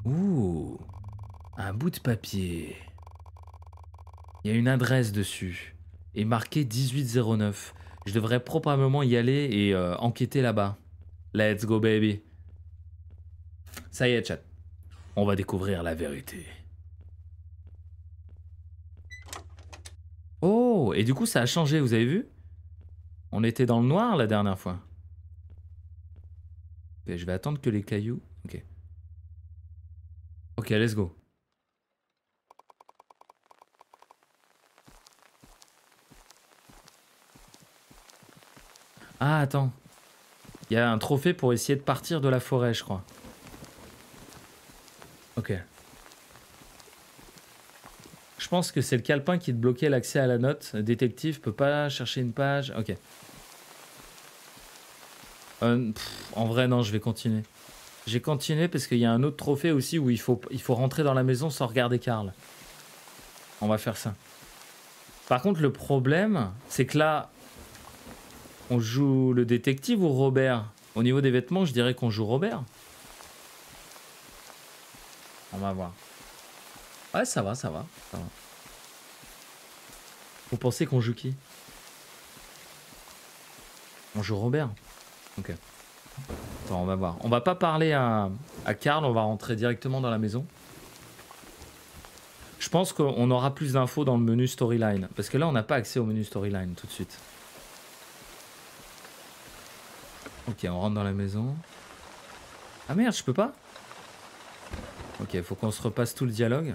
Ouh, un bout de papier. Il y a une adresse dessus. Et marqué 1809. Je devrais probablement y aller et euh, enquêter là-bas. Let's go, baby. Ça y est, chat. On va découvrir la vérité. Oh, et du coup, ça a changé, vous avez vu On était dans le noir la dernière fois. je vais attendre que les cailloux... Ok. Ok, let's go. Ah, attends. Il y a un trophée pour essayer de partir de la forêt, je crois. Ok. Je pense que c'est le calepin qui te bloquait l'accès à la note. Détective peut pas chercher une page. Ok. Euh, en vrai, non, je vais continuer. J'ai continué parce qu'il y a un autre trophée aussi où il faut, il faut rentrer dans la maison sans regarder Karl. On va faire ça. Par contre, le problème, c'est que là, on joue le détective ou Robert Au niveau des vêtements, je dirais qu'on joue Robert. On va voir. Ouais, ça va, ça va. Vous pensez qu'on joue qui On joue Robert. Ok. Attends, on va voir. On va pas parler à, à Karl, on va rentrer directement dans la maison. Je pense qu'on aura plus d'infos dans le menu storyline. Parce que là, on n'a pas accès au menu storyline tout de suite. Ok, on rentre dans la maison. Ah merde, je peux pas Ok, faut qu'on se repasse tout le dialogue.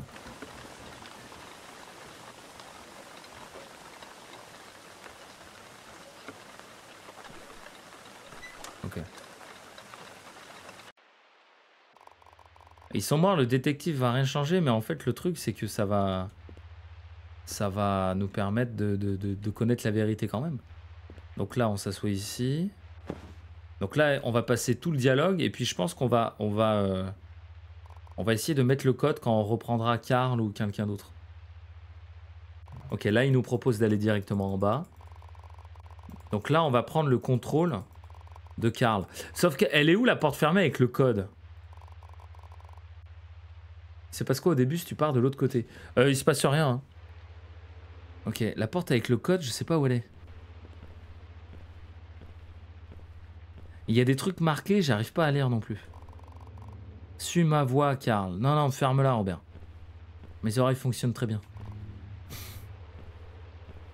Ok. Ils sont morts, le détective va rien changer, mais en fait le truc c'est que ça va... Ça va nous permettre de, de connaître la vérité quand même. Donc là on s'assoit ici. Donc là, on va passer tout le dialogue et puis je pense qu'on va, on va, euh, on va essayer de mettre le code quand on reprendra Karl ou quelqu'un d'autre. Ok, là, il nous propose d'aller directement en bas. Donc là, on va prendre le contrôle de Karl. Sauf qu'elle est où la porte fermée avec le code C'est parce qu'au début, si tu pars de l'autre côté, euh, il se passe rien. Hein. Ok, la porte avec le code, je sais pas où elle est. Il y a des trucs marqués, j'arrive pas à lire non plus. Suis ma voix, Karl. Non, non, ferme-la, Robert. Mes oreilles fonctionnent très bien.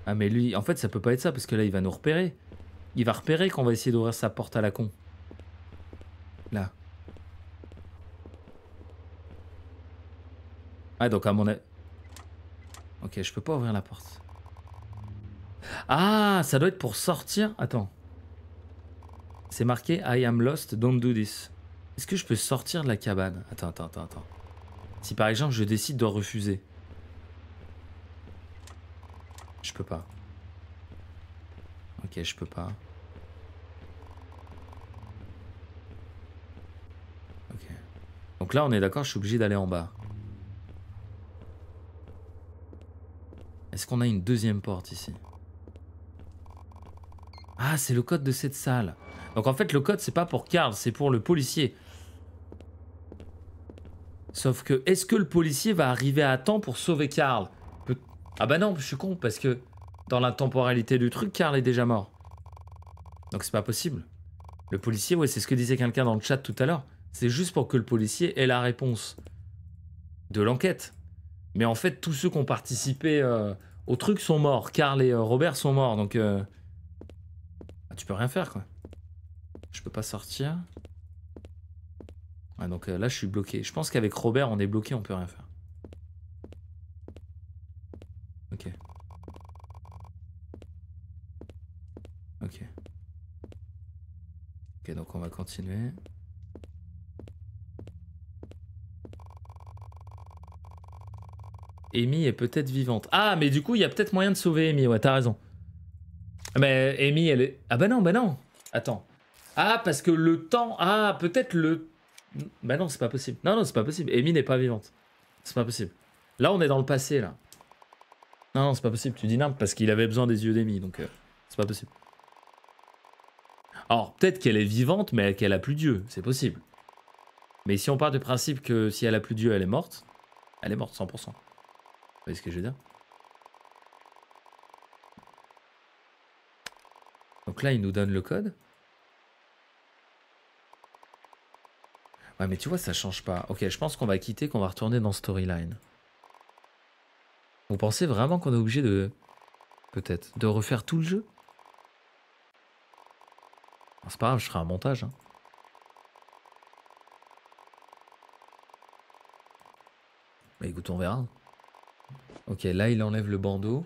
ah, mais lui, en fait, ça peut pas être ça, parce que là, il va nous repérer. Il va repérer qu'on va essayer d'ouvrir sa porte à la con. Là. Ah, donc à mon Ok, je peux pas ouvrir la porte. Ah, ça doit être pour sortir. Attends. C'est marqué I am lost, don't do this. Est-ce que je peux sortir de la cabane Attends, attends, attends, attends. Si par exemple je décide de refuser. Je peux pas. Ok, je peux pas. Ok. Donc là, on est d'accord, je suis obligé d'aller en bas. Est-ce qu'on a une deuxième porte ici ah, c'est le code de cette salle. Donc en fait, le code, c'est pas pour Karl, c'est pour le policier. Sauf que, est-ce que le policier va arriver à temps pour sauver Karl Ah bah non, je suis con, parce que dans la temporalité du truc, Karl est déjà mort. Donc c'est pas possible. Le policier, ouais, c'est ce que disait quelqu'un dans le chat tout à l'heure. C'est juste pour que le policier ait la réponse de l'enquête. Mais en fait, tous ceux qui ont participé euh, au truc sont morts. Karl et euh, Robert sont morts, donc... Euh, ah, tu peux rien faire, quoi. Je peux pas sortir. Ah, donc euh, là, je suis bloqué. Je pense qu'avec Robert, on est bloqué, on peut rien faire. Ok. Ok. Ok, donc on va continuer. Amy est peut-être vivante. Ah, mais du coup, il y a peut-être moyen de sauver Amy. Ouais, t'as raison. Mais ah ben, Amy, elle est... Ah bah non, bah non. Attends. Ah, parce que le temps... Ah, peut-être le... Bah non, c'est pas possible. Non, non, c'est pas possible. Amy n'est pas vivante. C'est pas possible. Là, on est dans le passé, là. Non, non, c'est pas possible. Tu dis n'importe parce qu'il avait besoin des yeux d'Amy, donc euh, c'est pas possible. Alors, peut-être qu'elle est vivante, mais qu'elle a plus Dieu C'est possible. Mais si on part du principe que si elle a plus Dieu elle est morte, elle est morte, 100%. Vous voyez ce que je veux dire Donc là, il nous donne le code. Ouais, mais tu vois, ça change pas. Ok, je pense qu'on va quitter, qu'on va retourner dans Storyline. Vous pensez vraiment qu'on est obligé de... Peut-être. De refaire tout le jeu C'est pas grave, je ferai un montage. Hein. Bah, écoute, on verra. Ok, là, il enlève le bandeau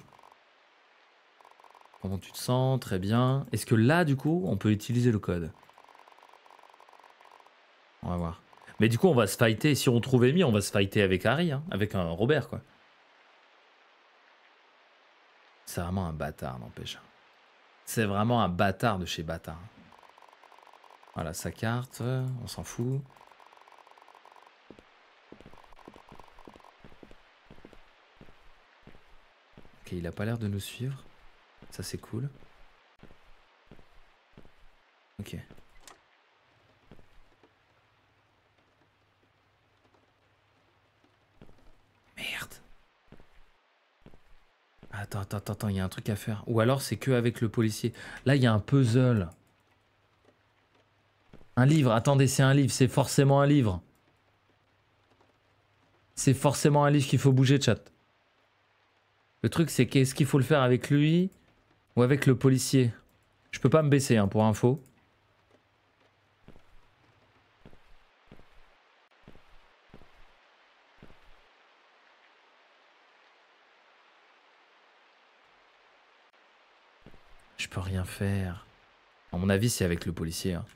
tu te sens Très bien. Est-ce que là, du coup, on peut utiliser le code On va voir. Mais du coup, on va se fighter. Si on trouve Amy, on va se fighter avec Harry, hein, avec un Robert, quoi. C'est vraiment un bâtard, n'empêche. C'est vraiment un bâtard de chez bâtard. Voilà, sa carte, euh, on s'en fout. Ok, il a pas l'air de nous suivre. Ça c'est cool. Ok. Merde. Attends, attends, attends, il y a un truc à faire. Ou alors c'est que avec le policier. Là, il y a un puzzle. Un livre, attendez, c'est un livre, c'est forcément un livre. C'est forcément un livre qu'il faut bouger, chat. Le truc, c'est qu'est-ce qu'il faut le faire avec lui ou avec le policier. Je peux pas me baisser, hein, pour info. Je peux rien faire. À mon avis, c'est avec le policier. Hein.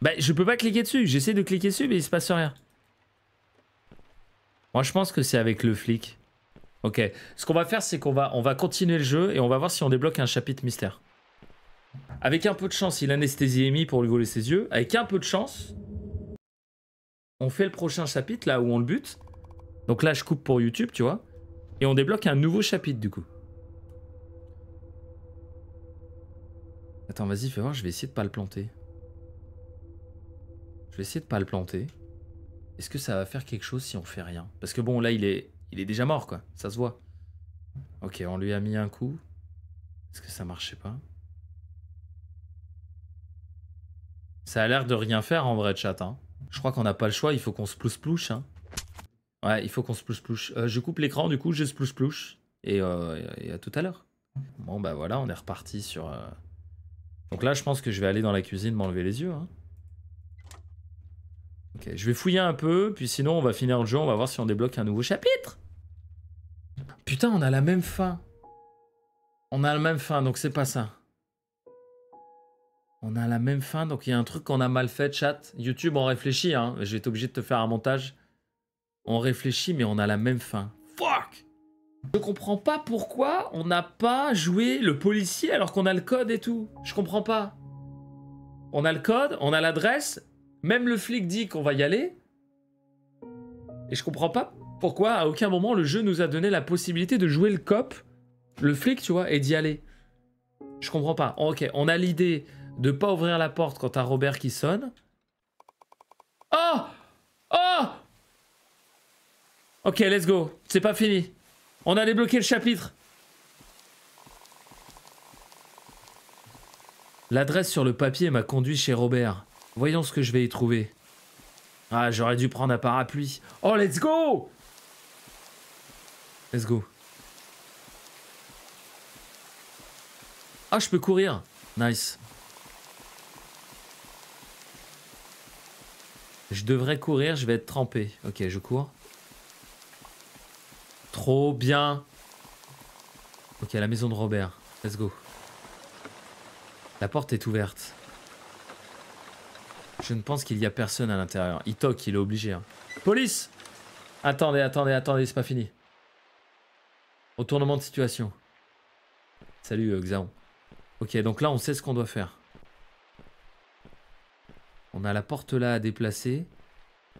Bah, je peux pas cliquer dessus. J'essaie de cliquer dessus, mais il se passe rien. Moi, je pense que c'est avec le flic. Ok. Ce qu'on va faire, c'est qu'on va, on va continuer le jeu et on va voir si on débloque un chapitre mystère. Avec un peu de chance, il anesthésie Amy pour lui voler ses yeux. Avec un peu de chance, on fait le prochain chapitre, là où on le bute. Donc là, je coupe pour YouTube, tu vois. Et on débloque un nouveau chapitre, du coup. Attends, vas-y, fais voir, je vais essayer de pas le planter. Je vais essayer de pas le planter. Est-ce que ça va faire quelque chose si on fait rien Parce que bon, là, il est il est déjà mort, quoi. Ça se voit. Ok, on lui a mis un coup. Est-ce que ça marchait pas Ça a l'air de rien faire en vrai, chat. Hein. Je crois qu'on n'a pas le choix, il faut qu'on se plouche-plouche. Hein. Ouais, il faut qu'on se plouche-plouche. Euh, je coupe l'écran, du coup, je se plouche-plouche. Euh, et, à tout à l'heure. Bon, bah voilà, on est reparti sur... Euh, Donc là, je pense que je vais aller dans la cuisine m'enlever les yeux. Hein. Ok, je vais fouiller un peu, puis sinon, on va finir le jeu, on va voir si on débloque un nouveau chapitre. Putain, on a la même fin. On a la même fin, donc c'est pas ça. On a la même fin, donc il y a un truc qu'on a mal fait, chat. YouTube, on réfléchit, hein. Je vais être obligé de te faire un montage. On réfléchit, mais on a la même fin. Fuck Je comprends pas pourquoi on n'a pas joué le policier alors qu'on a le code et tout. Je comprends pas. On a le code, on a l'adresse. Même le flic dit qu'on va y aller. Et je comprends pas pourquoi à aucun moment le jeu nous a donné la possibilité de jouer le cop, le flic, tu vois, et d'y aller. Je comprends pas. Oh, ok, on a l'idée de pas ouvrir la porte quand t'as Robert qui sonne. Oh Oh Ok, let's go. C'est pas fini. On a débloqué le chapitre. L'adresse sur le papier m'a conduit chez Robert. Voyons ce que je vais y trouver. Ah, j'aurais dû prendre un parapluie. Oh, let's go Let's go. Ah, je peux courir. Nice. Je devrais courir, je vais être trempé. Ok, je cours. Trop bien. Ok, la maison de Robert. Let's go. La porte est ouverte. Je ne pense qu'il y a personne à l'intérieur. Il toque, il est obligé. Hein. Police Attendez, attendez, attendez, c'est pas fini. Retournement de situation. Salut euh, Ok, donc là on sait ce qu'on doit faire. On a la porte là à déplacer.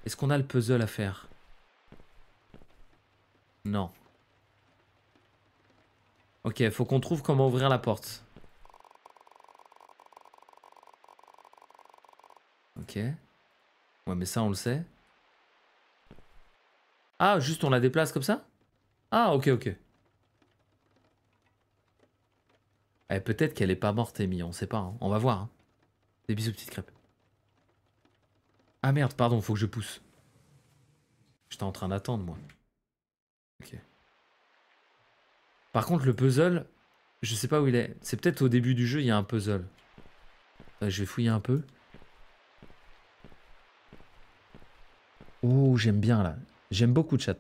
Est-ce qu'on a le puzzle à faire Non. Ok, faut qu'on trouve comment ouvrir la porte. Ok. Ouais, mais ça, on le sait. Ah, juste on la déplace comme ça Ah, ok, ok. Eh, peut-être qu'elle est pas morte, Amy, on sait pas. Hein. On va voir. Hein. Des bisous, petites crêpes. Ah merde, pardon, faut que je pousse. J'étais en train d'attendre, moi. Ok. Par contre, le puzzle, je sais pas où il est. C'est peut-être au début du jeu, il y a un puzzle. Euh, je vais fouiller un peu. Oh, j'aime bien là. J'aime beaucoup, chat.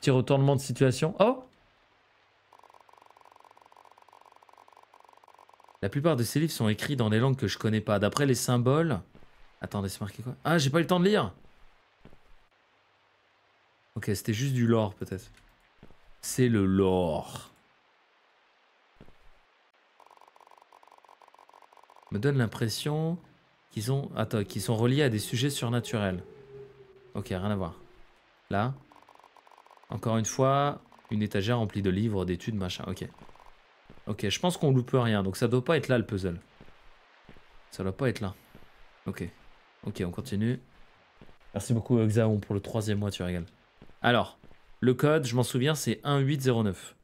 Petit retournement de situation. Oh La plupart de ces livres sont écrits dans des langues que je connais pas. D'après les symboles... Attendez, c'est marqué quoi Ah, j'ai pas eu le temps de lire Ok, c'était juste du lore peut-être. C'est le lore. Me donne l'impression qu'ils ont... Attends, qu'ils sont reliés à des sujets surnaturels. Ok, rien à voir. Là, encore une fois, une étagère remplie de livres, d'études, machin. Ok. Ok, je pense qu'on loupe rien, donc ça doit pas être là le puzzle. Ça doit pas être là. Ok. Ok, on continue. Merci beaucoup Xaon pour le troisième mois, tu régales. Alors, le code, je m'en souviens, c'est 1809.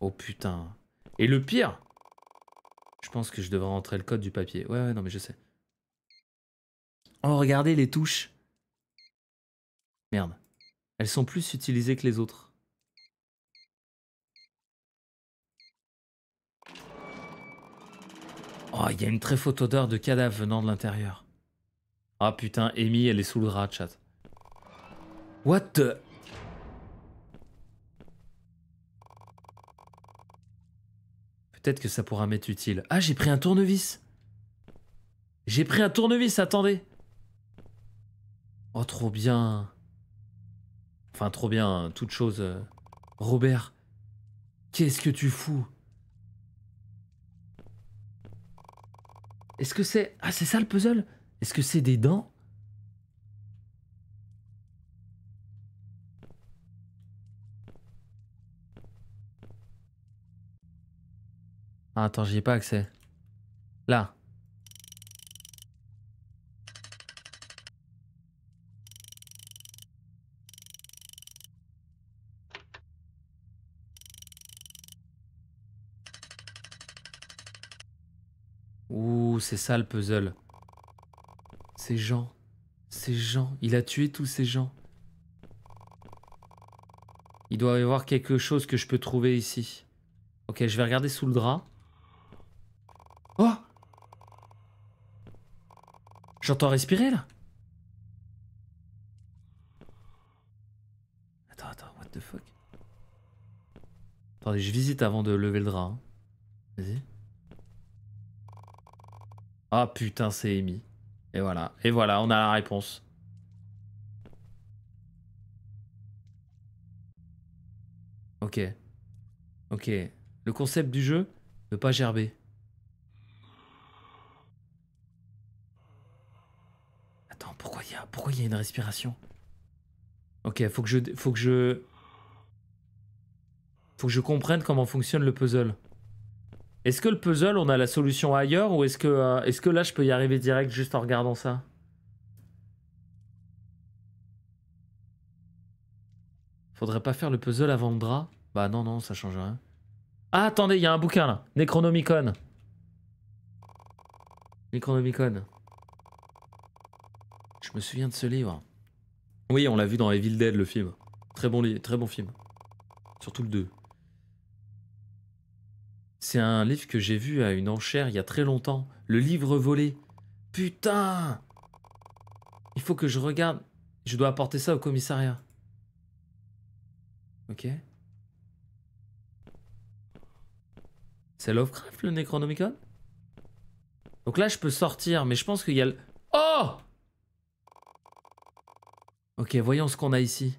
Oh putain. Et le pire Je pense que je devrais rentrer le code du papier. Ouais, ouais, non mais je sais. Oh, regardez les touches. Merde. Elles sont plus utilisées que les autres. Oh, il y a une très faute odeur de cadavre venant de l'intérieur. Ah oh, putain, Amy, elle est sous le rat, chat. What the... Peut-être que ça pourra m'être utile. Ah, j'ai pris un tournevis J'ai pris un tournevis, attendez Oh, trop bien Enfin, trop bien, hein, toute chose... Euh. Robert, qu'est-ce que tu fous Est-ce que c'est. Ah, c'est ça le puzzle Est-ce que c'est des dents ah, attends, j'y ai pas accès. Là. c'est ça le puzzle. Ces gens. Ces gens. Il a tué tous ces gens. Il doit y avoir quelque chose que je peux trouver ici. Ok, je vais regarder sous le drap. Oh J'entends respirer là Attends, attends, what the fuck Attendez, je visite avant de lever le drap. Hein. Ah putain, c'est Amy. Et voilà, et voilà, on a la réponse. Ok. Ok. Le concept du jeu, ne pas gerber. Attends, pourquoi il y a, y a une respiration Ok, faut que je, faut que je, faut que je comprenne comment fonctionne le puzzle. Est-ce que le puzzle, on a la solution ailleurs ou est-ce que, est euh, est que là, je peux y arriver direct juste en regardant ça Faudrait pas faire le puzzle avant le drap Bah non, non, ça change rien. Ah, attendez, il y a un bouquin là. Necronomicon. Necronomicon. Je me souviens de ce livre. Oui, on l'a vu dans Evil Dead, le film. Très bon, très bon film. Surtout le 2. C'est un livre que j'ai vu à une enchère il y a très longtemps. Le livre volé. Putain Il faut que je regarde. Je dois apporter ça au commissariat. Ok. C'est Lovecraft le Necronomicon Donc là je peux sortir, mais je pense qu'il y a le... Oh Ok, voyons ce qu'on a ici.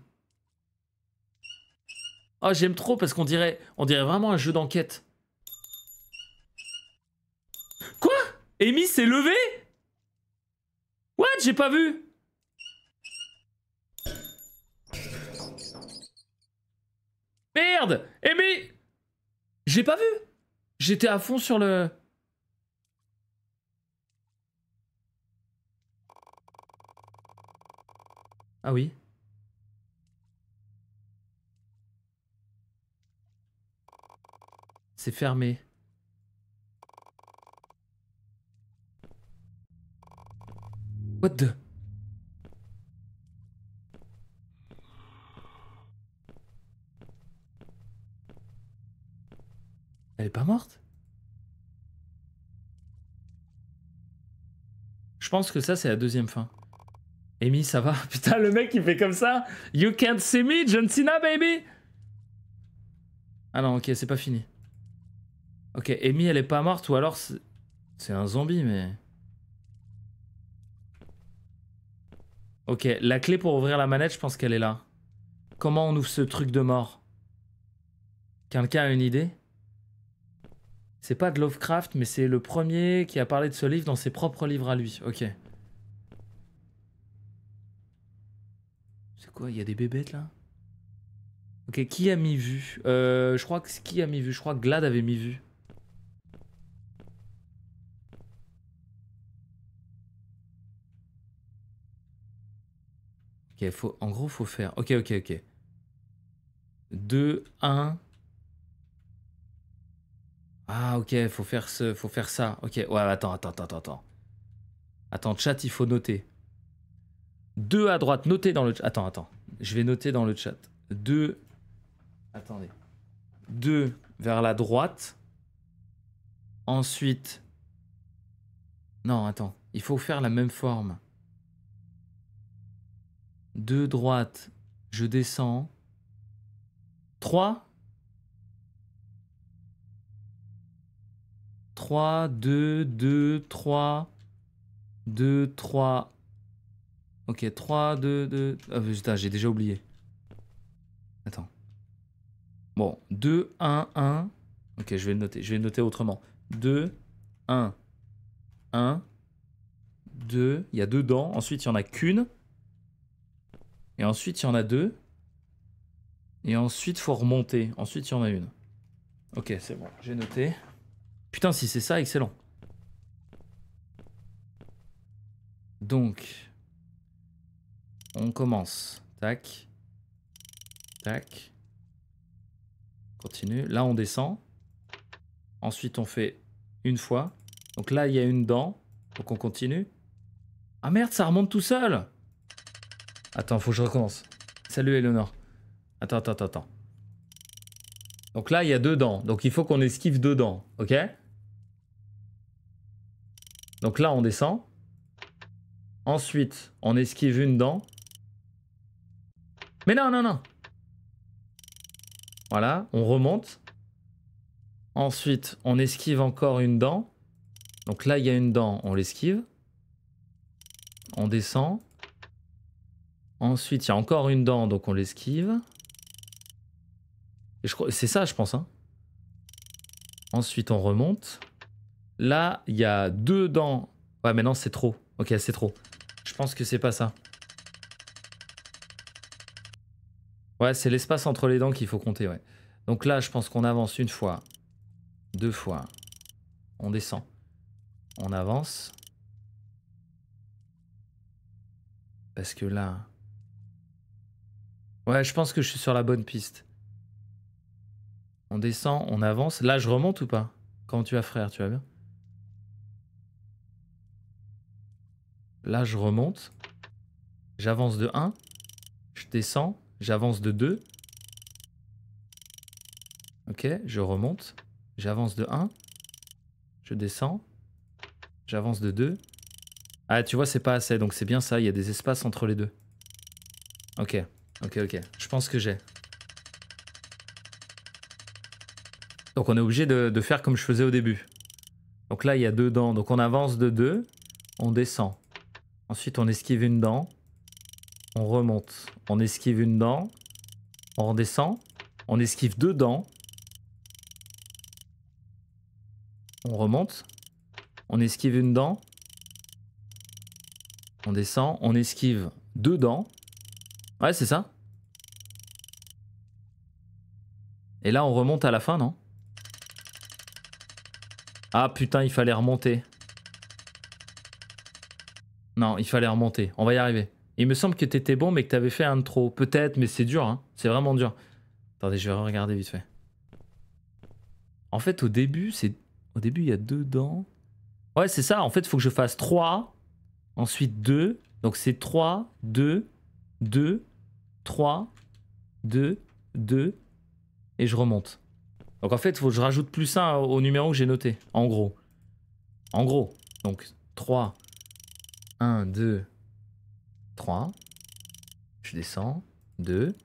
Oh, j'aime trop parce qu'on dirait, on dirait vraiment un jeu d'enquête. Amy s'est levée What J'ai pas vu Merde Amy J'ai pas vu J'étais à fond sur le... Ah oui. C'est fermé. Elle est pas morte Je pense que ça, c'est la deuxième fin. Amy, ça va Putain, le mec, il fait comme ça You can't see me, John Cena, baby Ah non, ok, c'est pas fini. Ok, Amy, elle est pas morte, ou alors... C'est un zombie, mais... Ok, la clé pour ouvrir la manette, je pense qu'elle est là. Comment on ouvre ce truc de mort Quelqu'un a une idée C'est pas de Lovecraft, mais c'est le premier qui a parlé de ce livre dans ses propres livres à lui. Ok. C'est quoi Il y a des bébêtes là Ok, qui a mis vu euh, Je crois que qui a mis vu Je crois que Glad avait mis vu. Ok, faut, en gros, faut faire. Ok, ok, ok. 2, 1. Ah, ok, faut faire, ce, faut faire ça. Ok, ouais, attends, attends, attends, attends. Attends, chat, il faut noter. 2 à droite, notez dans le chat. Attends, attends. Je vais noter dans le chat. 2. Attendez. 2 vers la droite. Ensuite. Non, attends. Il faut faire la même forme. 2 droite, je descends. 3. 3, 2, 2, 3, 2, 3. Ok, 3, 2, 2. Ah putain, j'ai déjà oublié. Attends. Bon, 2, 1, 1. Ok, je vais le noter. Je vais le noter autrement. 2, 1, 1, 2. Il y a deux dents. Ensuite, il y en a qu'une. Et ensuite, il y en a deux. Et ensuite, faut remonter. Ensuite, il y en a une. Ok, c'est bon, j'ai noté. Putain, si c'est ça, excellent. Donc, on commence. Tac. Tac. Continue. Là, on descend. Ensuite, on fait une fois. Donc là, il y a une dent. Donc on continue. Ah merde, ça remonte tout seul Attends, faut que je recommence. Salut Eleonore. Attends, attends, attends, attends. Donc là, il y a deux dents. Donc il faut qu'on esquive deux dents. Ok Donc là, on descend. Ensuite, on esquive une dent. Mais non, non, non. Voilà, on remonte. Ensuite, on esquive encore une dent. Donc là, il y a une dent, on l'esquive. On descend. Ensuite, il y a encore une dent, donc on l'esquive. C'est ça, je pense. Hein. Ensuite, on remonte. Là, il y a deux dents. Ouais, mais non, c'est trop. Ok, c'est trop. Je pense que c'est pas ça. Ouais, c'est l'espace entre les dents qu'il faut compter, Donc là, je pense qu'on avance une fois, deux fois. On descend. On avance. Parce que là... Ouais, je pense que je suis sur la bonne piste. On descend, on avance. Là, je remonte ou pas Quand tu as frère, tu vas bien Là, je remonte. J'avance de 1. Je descends. J'avance de 2. Ok, je remonte. J'avance de 1. Je descends. J'avance de 2. Ah, tu vois, c'est pas assez. Donc c'est bien ça. Il y a des espaces entre les deux. Ok. Ok, ok. Je pense que j'ai. Donc on est obligé de, faire comme je faisais au début. Donc là, il y a deux dents. Donc on avance de deux, on descend. Ensuite, on esquive une dent, on remonte. On esquive une dent, on redescend. On esquive deux dents, on remonte. On esquive une dent, on descend. On esquive deux dents, Ouais, c'est ça. Et là, on remonte à la fin, non Ah putain, il fallait remonter. Non, il fallait remonter. On va y arriver. Il me semble que t'étais bon, mais que t'avais fait un de trop. Peut-être, mais c'est dur, hein. C'est vraiment dur. Attendez, je vais regarder vite fait. En fait, au début, c'est... Au début, il y a deux dents. Ouais, c'est ça. En fait, il faut que je fasse trois ensuite deux Donc c'est trois Deux 2, 3, 2, 2, et je remonte. Donc en fait, faut que je rajoute plus 1 au numéro que j'ai noté, en gros. En gros. Donc 3, 1, 2, 3. Je descends. 2.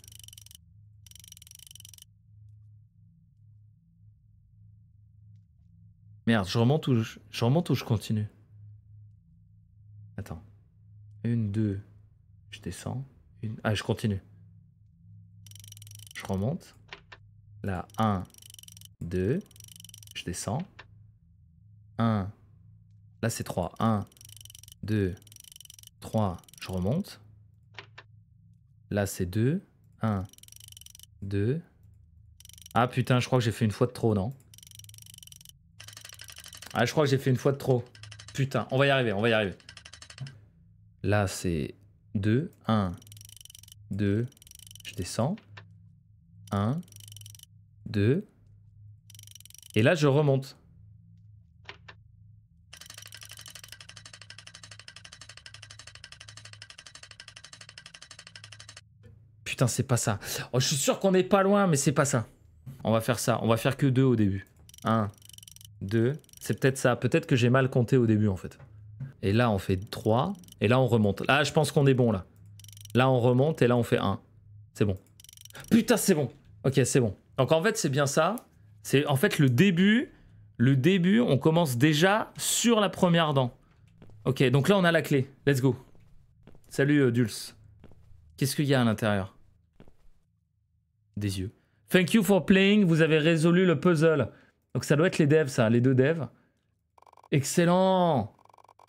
Merde, je remonte je, je, remonte ou je continue Attends. 1, 2. Je descends. Ah, je continue. Je remonte. Là, 1, 2. Je descends. 1. Là, c'est 3. 1, 2, 3. Je remonte. Là, c'est 2. 1, 2. Ah putain, je crois que j'ai fait une fois de trop, non Ah, je crois que j'ai fait une fois de trop. Putain, on va y arriver, on va y arriver. Là, c'est 2, 1, 2, je descends. 1, 2. Et là, je remonte. Putain, c'est pas ça. Oh, je suis sûr qu'on est pas loin, mais c'est pas ça. On va faire ça. On va faire que 2 au début. 1, 2. C'est peut-être ça. Peut-être que j'ai mal compté au début, en fait. Et là, on fait 3. Et là, on remonte. Là, je pense qu'on est bon, là. Là, on remonte et là, on fait 1. C'est bon. Putain, c'est bon. Ok, c'est bon. Donc en fait, c'est bien ça. C'est en fait le début. Le début, on commence déjà sur la première dent. Ok, donc là, on a la clé. Let's go. Salut, euh, Dulce. Qu'est-ce qu'il y a à l'intérieur Des yeux. Thank you for playing. Vous avez résolu le puzzle. Donc ça doit être les devs, ça, les deux devs. Excellent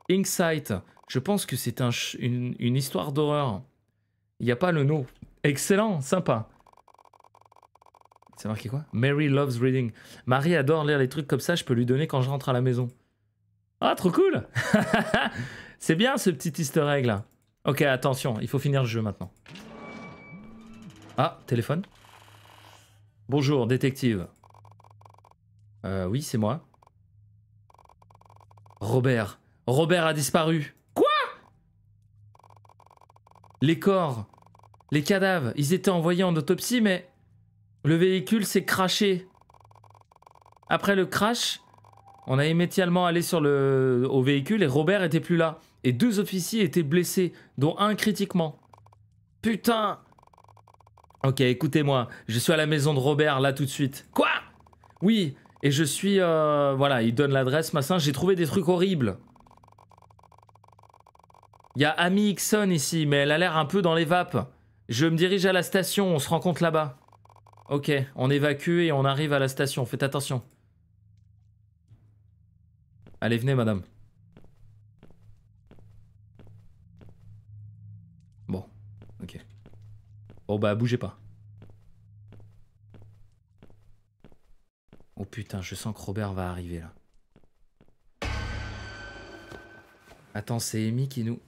Insight. Je pense que c'est une histoire d'horreur. Il n'y a pas le no. Excellent, sympa. C'est marqué quoi Mary loves reading. Marie adore lire les trucs comme ça, je peux lui donner quand je rentre à la maison. Ah, trop cool C'est bien ce petit easter egg là. Ok, attention, il faut finir le jeu maintenant. Ah, téléphone. Bonjour, détective. Euh, oui, c'est moi. Robert. Robert a disparu. Quoi Les corps les cadavres, ils étaient envoyés en autopsie, mais le véhicule s'est crashé. Après le crash, on a immédiatement allé sur le... au véhicule et Robert était plus là. Et deux officiers étaient blessés, dont un critiquement. Putain Ok, écoutez-moi, je suis à la maison de Robert là tout de suite. Quoi Oui, et je suis... Euh, voilà, il donne l'adresse, massin, j'ai trouvé des trucs horribles. Il y a Amy Hickson ici, mais elle a l'air un peu dans les vapes. Je me dirige à la station, on se rencontre là-bas. Ok, on évacue et on arrive à la station, faites attention. Allez, venez, madame. Bon, ok. Bon, oh, bah, bougez pas. Oh putain, je sens que Robert va arriver là. Attends, c'est Amy qui nous...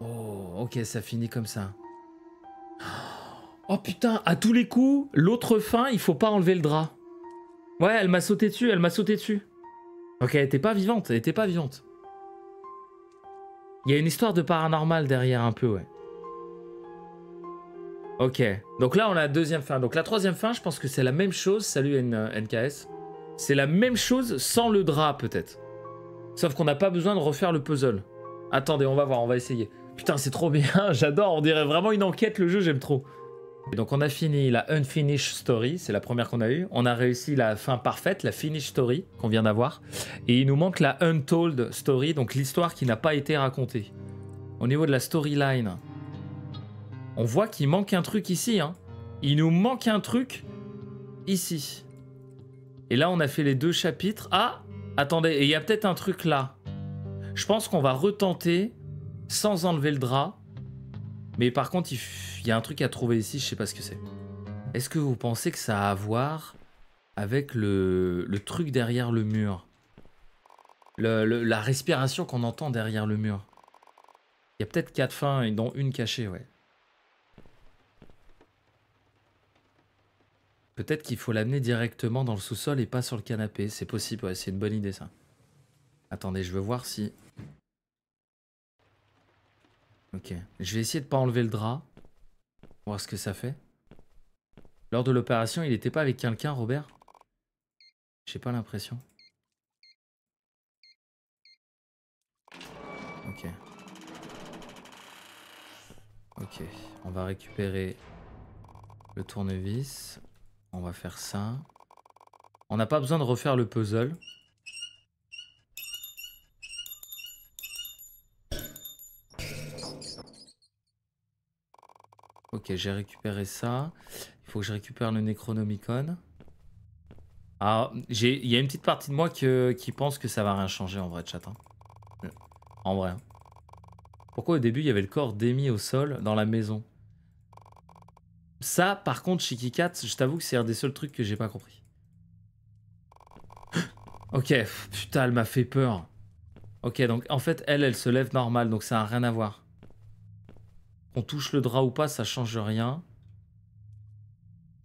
Oh, ok, ça finit comme ça. Oh putain, à tous les coups, l'autre fin, il faut pas enlever le drap. Ouais, elle m'a sauté dessus, elle m'a sauté dessus. Ok, elle était pas vivante, elle était pas vivante. Il y a une histoire de paranormal derrière un peu, ouais. Ok, donc là on a la deuxième fin. Donc la troisième fin, je pense que c'est la même chose. Salut NKS. Euh, c'est la même chose sans le drap peut-être. Sauf qu'on n'a pas besoin de refaire le puzzle. Attendez, on va voir, on va essayer. Putain, c'est trop bien, j'adore, on dirait vraiment une enquête, le jeu, j'aime trop. donc on a fini la Unfinished Story, c'est la première qu'on a eue. On a réussi la fin parfaite, la Finished Story qu'on vient d'avoir. Et il nous manque la Untold Story, donc l'histoire qui n'a pas été racontée. Au niveau de la storyline, on voit qu'il manque un truc ici. Hein. Il nous manque un truc ici. Et là, on a fait les deux chapitres. Ah Attendez, il y a peut-être un truc là. Je pense qu'on va retenter sans enlever le drap. Mais par contre, il, y a un truc à trouver ici, je sais pas ce que c'est. Est-ce que vous pensez que ça a à voir avec le, le truc derrière le mur La respiration qu'on entend derrière le mur Il y a peut-être quatre fins, dont une cachée, ouais. Peut-être qu'il faut l'amener directement dans le sous-sol et pas sur le canapé. C'est possible, ouais, c'est une bonne idée ça. Attendez, je veux voir si Ok. Je vais essayer de pas enlever le drap. voir ce que ça fait. Lors de l'opération, il n'était pas avec quelqu'un, Robert J'ai pas l'impression. Ok. Ok. On va récupérer le tournevis. On va faire ça. On n'a pas besoin de refaire le puzzle. j'ai récupéré ça. Il faut que je récupère le Necronomicon. Ah, il y a une petite partie de moi qui pense que ça va rien changer en vrai, chat. Hein. En vrai. Hein. Pourquoi au début il y avait le corps démis au sol dans la maison Ça, par contre, Shiki Cat, je t'avoue que c'est un des seuls trucs que j'ai pas compris. ok, putain, elle m'a fait peur. Ok, donc en fait, elle, elle se lève normal, donc ça n'a rien à voir. Qu'on touche le drap ou pas, ça change rien.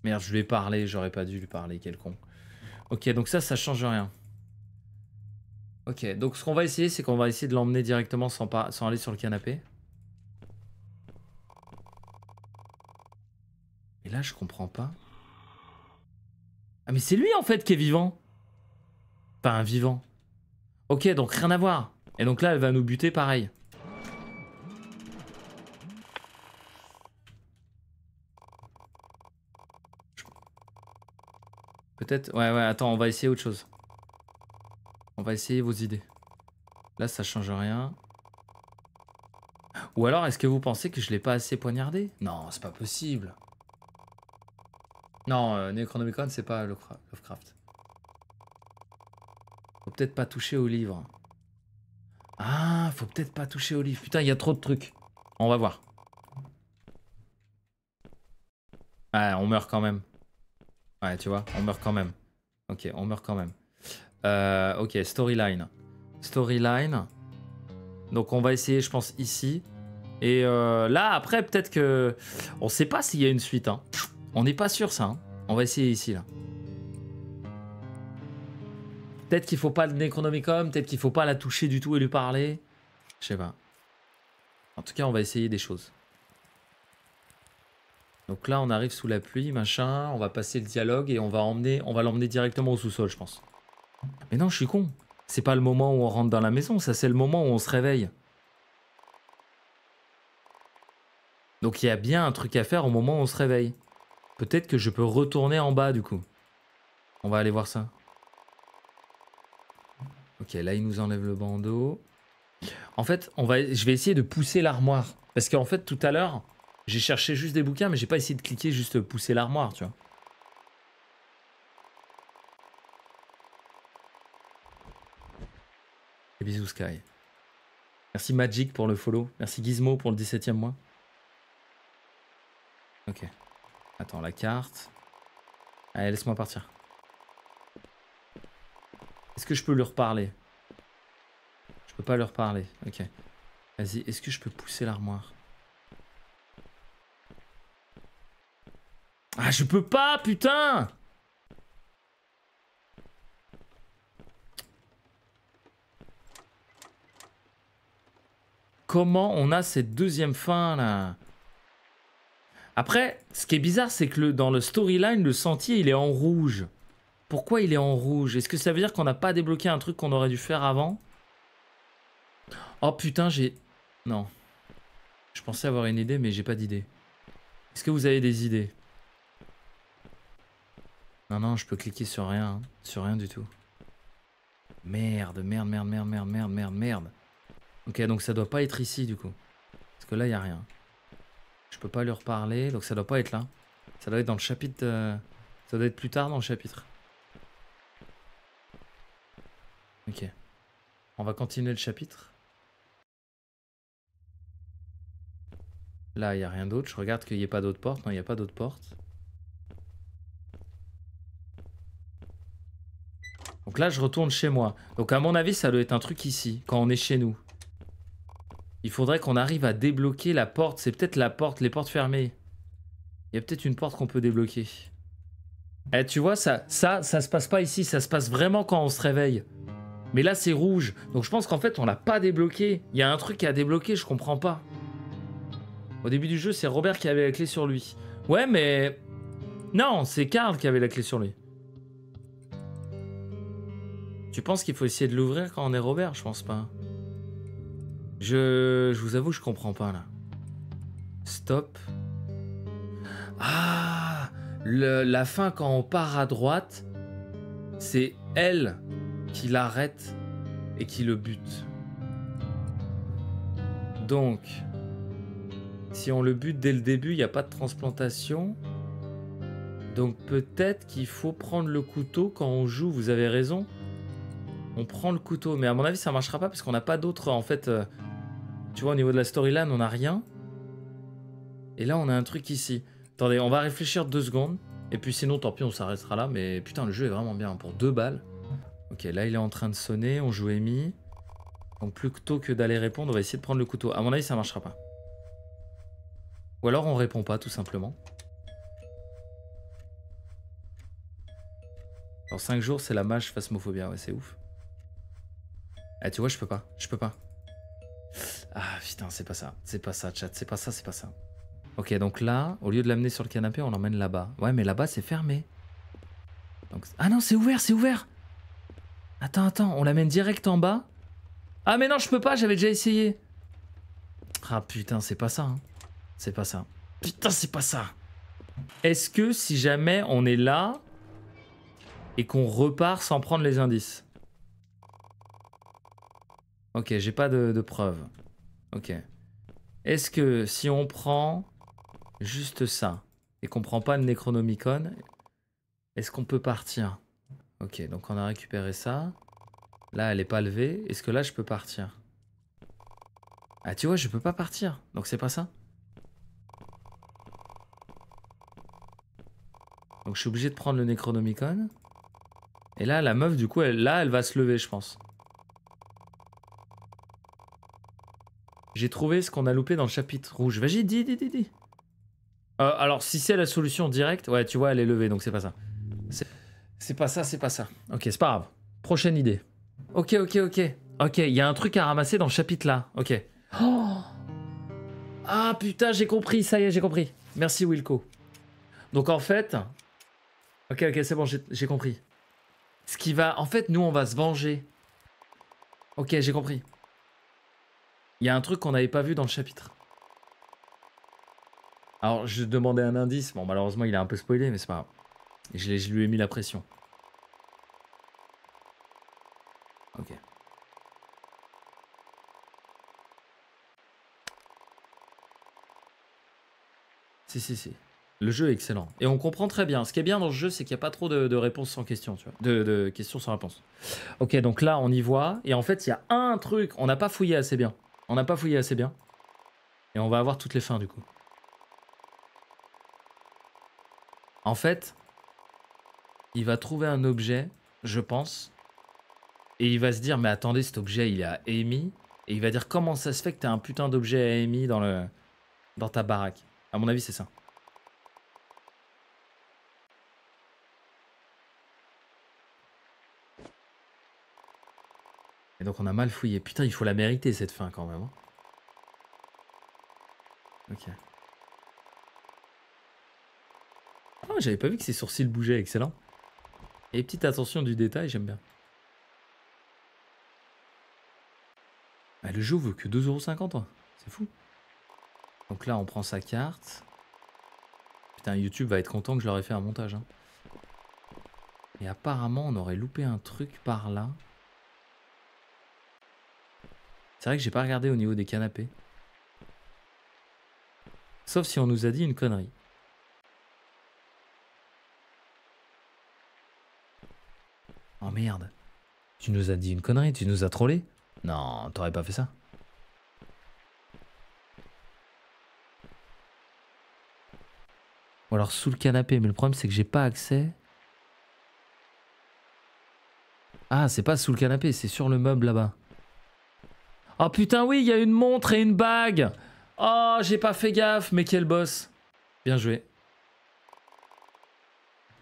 Merde, je lui ai parlé, j'aurais pas dû lui parler, quel con. Ok, donc ça, ça change rien. Ok, donc ce qu'on va essayer, c'est qu'on va essayer de l'emmener directement sans, sans aller sur le canapé. Et là, je comprends pas. Ah mais c'est lui en fait qui est vivant Pas un vivant. Ok, donc rien à voir. Et donc là, elle va nous buter pareil. Ouais, ouais, attends, on va essayer autre chose. On va essayer vos idées. Là, ça change rien. Ou alors, est-ce que vous pensez que je l'ai pas assez poignardé Non, c'est pas possible. Non, euh, Necronomicon, c'est pas Lovecraft. Faut peut-être pas toucher au livre. Ah, faut peut-être pas toucher au livre. Putain, il y a trop de trucs. On va voir. Ah, on meurt quand même. Ouais, tu vois, on meurt quand même. Ok, on meurt quand même. Euh, ok, storyline. Storyline. Donc on va essayer, je pense, ici. Et euh, là, après, peut-être que... On sait pas s'il y a une suite. Hein. On n'est pas sûr, ça. Hein. On va essayer ici, là. Peut-être qu'il faut pas le Necronomicon, peut-être qu'il faut pas la toucher du tout et lui parler. Je sais pas. En tout cas, on va essayer des choses. Donc là, on arrive sous la pluie, machin, on va passer le dialogue et on va emmener, on va l'emmener directement au sous-sol, je pense. Mais non, je suis con. C'est pas le moment où on rentre dans la maison, ça c'est le moment où on se réveille. Donc il y a bien un truc à faire au moment où on se réveille. Peut-être que je peux retourner en bas du coup. On va aller voir ça. Ok, là il nous enlève le bandeau. En fait, on va, je vais essayer de pousser l'armoire. Parce qu'en fait, tout à l'heure, j'ai cherché juste des bouquins, mais j'ai pas essayé de cliquer, juste pousser l'armoire, tu vois. Et bisous Sky. Merci Magic pour le follow. Merci Gizmo pour le 17 e mois. Ok. Attends, la carte. Allez, laisse-moi partir. Est-ce que je peux leur parler Je peux pas leur parler. Ok. Vas-y, est-ce que je peux pousser l'armoire Ah, je peux pas, putain Comment on a cette deuxième fin, là Après, ce qui est bizarre, c'est que dans le storyline, le sentier, il est en rouge. Pourquoi il est en rouge Est-ce que ça veut dire qu'on n'a pas débloqué un truc qu'on aurait dû faire avant Oh putain, j'ai... Non. Je pensais avoir une idée, mais j'ai pas d'idée. Est-ce que vous avez des idées non, non, je peux cliquer sur rien. Hein, sur rien du tout. Merde, merde, merde, merde, merde, merde, merde, merde. Ok, donc ça doit pas être ici du coup. Parce que là, il a rien. Je peux pas lui reparler donc ça doit pas être là. Ça doit être dans le chapitre... Euh, ça doit être plus tard dans le chapitre. Ok. On va continuer le chapitre. Là, il a rien d'autre. Je regarde qu'il n'y ait pas d'autre porte. Non, il n'y a pas d'autre porte. Donc là, je retourne chez moi. Donc à mon avis, ça doit être un truc ici, quand on est chez nous. Il faudrait qu'on arrive à débloquer la porte. C'est peut-être la porte, les portes fermées. Il y a peut-être une porte qu'on peut débloquer. Eh, tu vois, ça, ça, ça se passe pas ici. Ça se passe vraiment quand on se réveille. Mais là, c'est rouge. Donc je pense qu'en fait, on l'a pas débloqué. Il y a un truc qui a débloqué, je comprends pas. Au début du jeu, c'est Robert qui avait la clé sur lui. Ouais, mais... Non, c'est Karl qui avait la clé sur lui. Tu penses qu'il faut essayer de l'ouvrir quand on est Robert Je pense pas. Je, je vous avoue, je comprends pas là. Stop. Ah La fin quand on part à droite, c'est elle qui l'arrête et qui le bute. Donc, si on le bute dès le début, il n'y a pas de transplantation. Donc peut-être qu'il faut prendre le couteau quand on joue, vous avez raison on prend le couteau. Mais à mon avis, ça marchera pas parce qu'on n'a pas d'autres. En fait, euh, tu vois, au niveau de la storyline, on n'a rien. Et là, on a un truc ici. Attendez, on va réfléchir deux secondes. Et puis sinon, tant pis, on s'arrêtera là. Mais putain, le jeu est vraiment bien pour deux balles. Ok, là, il est en train de sonner. On joue Amy. Donc plutôt que d'aller répondre, on va essayer de prendre le couteau. À mon avis, ça marchera pas. Ou alors, on répond pas, tout simplement. Alors 5 jours, c'est la mâche phasmophobia. Ouais, c'est ouf. Ah, tu vois, je peux pas. Je peux pas. Ah putain, c'est pas ça. C'est pas ça, chat. C'est pas ça, c'est pas ça. Ok, donc là, au lieu de l'amener sur le canapé, on l'emmène là-bas. Ouais, mais là-bas, c'est fermé. Ah non, c'est ouvert, c'est ouvert Attends, attends, on l'amène direct en bas. Ah mais non, je peux pas, j'avais déjà essayé. Ah putain, c'est pas ça. Hein. C'est pas ça. Putain, c'est pas ça. Est-ce que si jamais on est là et qu'on repart sans prendre les indices Ok, j'ai pas de, preuve preuves. Ok. Est-ce que si on prend juste ça et qu'on prend pas le Necronomicon, est-ce qu'on peut partir Ok, donc on a récupéré ça. Là, elle est pas levée. Est-ce que là, je peux partir Ah, tu vois, je peux pas partir. Donc c'est pas ça Donc je suis obligé de prendre le Necronomicon. Et là, la meuf, du coup, là, elle va se lever, je pense. J'ai trouvé ce qu'on a loupé dans le chapitre rouge. Vas-y, dis, dis, dis, dis. Euh, alors, si c'est la solution directe, ouais, tu vois, elle est levée, donc c'est pas ça. C'est pas ça, c'est pas ça. Ok, c'est pas grave. Prochaine idée. Ok, ok, ok. Ok, il y a un truc à ramasser dans le chapitre là. Ok. Oh ah putain, j'ai compris, ça y est, j'ai compris. Merci Wilco. Donc en fait... Ok, ok, c'est bon, j'ai compris. Ce qui va... En fait, nous, on va se venger. Ok, j'ai compris. Il y a un truc qu'on n'avait pas vu dans le chapitre. Alors, je demandais un indice. Bon, malheureusement, il est un peu spoilé, mais c'est pas grave. Je, lui ai mis la pression. Ok. Si, si, si. Le jeu est excellent. Et on comprend très bien. Ce qui est bien dans ce jeu, c'est qu'il n'y a pas trop de, réponses sans questions, tu vois. De, questions sans réponses. Ok, donc là, on y voit. Et en fait, il y a un truc, on n'a pas fouillé assez bien. On n'a pas fouillé assez bien. Et on va avoir toutes les fins du coup. En fait, il va trouver un objet, je pense, et il va se dire, mais attendez, cet objet, il est à Amy. Et il va dire, comment ça se fait que t'as un putain d'objet à Amy dans, le... dans ta baraque À mon avis, c'est ça. donc on a mal fouillé. Putain, il faut la mériter cette fin quand même. Hein. Ok. Ah, j'avais pas vu que ses sourcils bougeaient, excellent. Et petite attention du détail, j'aime bien. Ah, le jeu veut que 2,50€, hein. c'est fou. Donc là, on prend sa carte. Putain, YouTube va être content que je leur ai fait un montage. Hein. Et apparemment, on aurait loupé un truc par là. C'est vrai que j'ai pas regardé au niveau des canapés. Sauf si on nous a dit une connerie. Oh merde. Tu nous as dit une connerie, tu nous as trollé Non, t'aurais pas fait ça. Ou alors sous le canapé, mais le problème c'est que j'ai pas accès. Ah, c'est pas sous le canapé, c'est sur le meuble là-bas. Oh putain, oui, il y a une montre et une bague. Oh, j'ai pas fait gaffe, mais quel boss. Bien joué.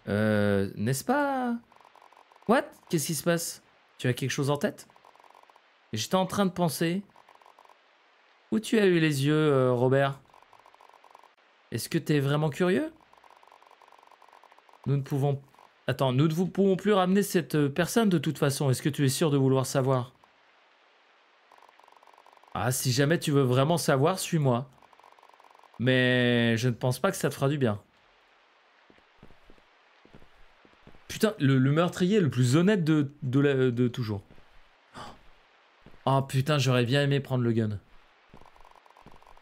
Euh, n'est-ce pas What Qu'est-ce qui se passe Tu as quelque chose en tête J'étais en train de penser. Où tu as eu les yeux, euh, Robert Est-ce que t'es vraiment curieux Nous ne pouvons... Attends, nous ne pouvons plus ramener cette euh, personne de toute façon. Est-ce que tu es sûr de vouloir savoir ah, si jamais tu veux vraiment savoir, suis-moi. Mais je ne pense pas que ça te fera du bien. Putain, le, meurtrier le plus honnête de, de, toujours. Oh putain, j'aurais bien aimé prendre le gun.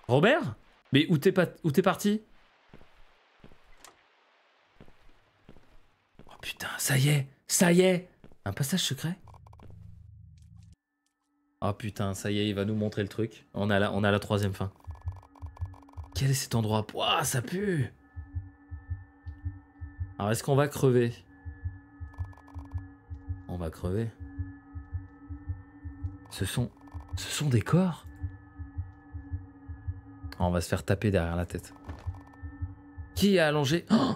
Robert Mais où t'es parti Oh putain, ça y est, ça y est Un passage secret Oh putain, ça y est, il va nous montrer le truc. On a la, on a la troisième fin. Quel est cet endroit Waouh ça pue Alors, est-ce qu'on va crever On va crever. Ce sont... Ce sont des corps On va se faire taper derrière la tête. Qui a allongé oh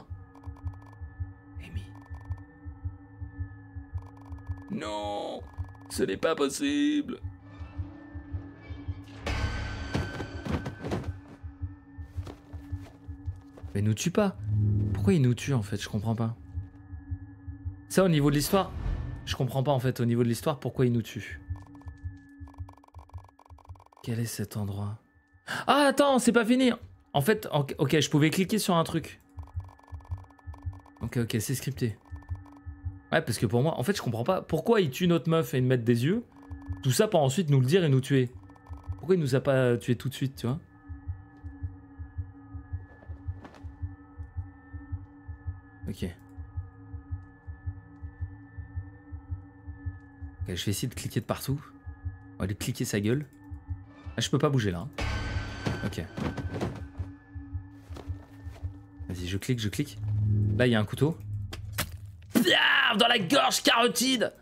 Amy. Non Ce n'est pas possible Mais nous tue pas. Pourquoi il nous tue en fait Je comprends pas. Ça au niveau de l'histoire, je comprends pas en fait au niveau de l'histoire pourquoi il nous tue. Quel est cet endroit Ah attends, c'est pas fini. En fait, ok, je pouvais cliquer sur un truc. Ok, ok, c'est scripté. Ouais, parce que pour moi, en fait, je comprends pas pourquoi il tue notre meuf et nous met des yeux. Tout ça pour ensuite nous le dire et nous tuer. Pourquoi il nous a pas tué tout de suite, tu vois ok. Ok, je vais essayer de cliquer de partout. On va aller cliquer sa gueule. Ah, je peux pas bouger là. Hein. Ok. Vas-y, je clique, je clique. Là, il y a un couteau. Dans la gorge carotide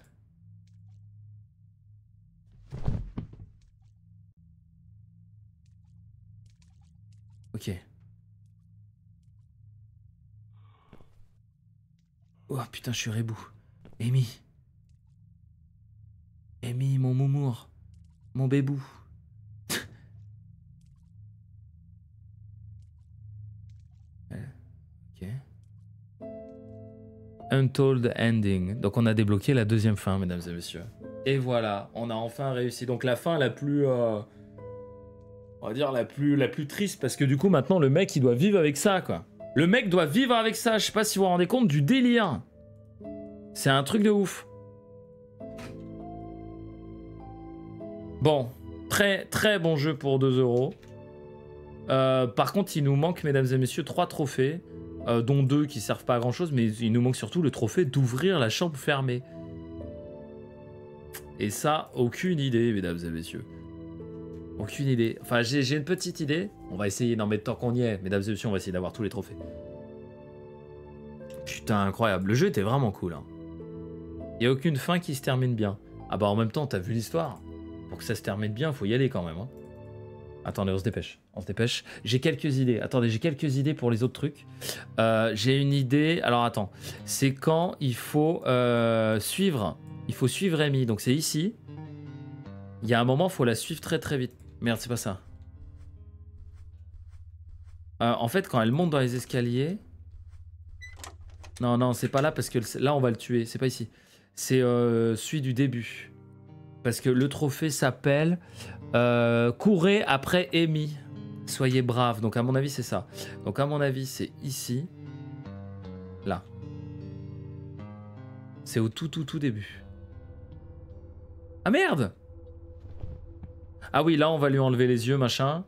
Oh putain, je suis rebou. Amy. Amy, mon moumour. Mon bébou. Euh, ok. Untold Ending. Donc on a débloqué la deuxième fin, mesdames et messieurs. Et voilà, on a enfin réussi. Donc la fin la plus... Euh, on va dire la plus, la plus triste, parce que du coup maintenant le mec il doit vivre avec ça, quoi. Le mec doit vivre avec ça. Je sais pas si vous vous rendez compte du délire. C'est un truc de ouf. Bon, très très bon jeu pour 2 euros. Euh, par contre, il nous manque, mesdames et messieurs, 3 trophées, euh, dont 2 qui servent pas à grand chose, mais il nous manque surtout le trophée d'ouvrir la chambre fermée. Et ça, aucune idée, mesdames et messieurs. Aucune idée. Enfin, j'ai une petite idée. On va essayer, d'en mettre tant qu'on y est, mesdames et messieurs, on va essayer d'avoir tous les trophées. Putain, incroyable. Le jeu était vraiment cool. Hein. Il n'y a aucune fin qui se termine bien. Ah bah en même temps, t'as vu l'histoire. Pour que ça se termine bien, faut y aller quand même. Hein. Attendez, on se dépêche. On se dépêche. J'ai quelques idées. Attendez, j'ai quelques idées pour les autres trucs. Euh, j'ai une idée. Alors attends, c'est quand il faut euh, suivre. Il faut suivre Amy. Donc c'est ici. Il y a un moment, il faut la suivre très très vite. Merde, c'est pas ça. Euh, en fait, quand elle monte dans les escaliers... Non, non, c'est pas là parce que là, on va le tuer. C'est pas ici. C'est euh, celui du début. Parce que le trophée s'appelle euh, Courez après Amy. Soyez brave. Donc, à mon avis, c'est ça. Donc, à mon avis, c'est ici. Là. C'est au tout, tout, tout début. Ah merde! Ah oui, là, on va lui enlever les yeux, machin.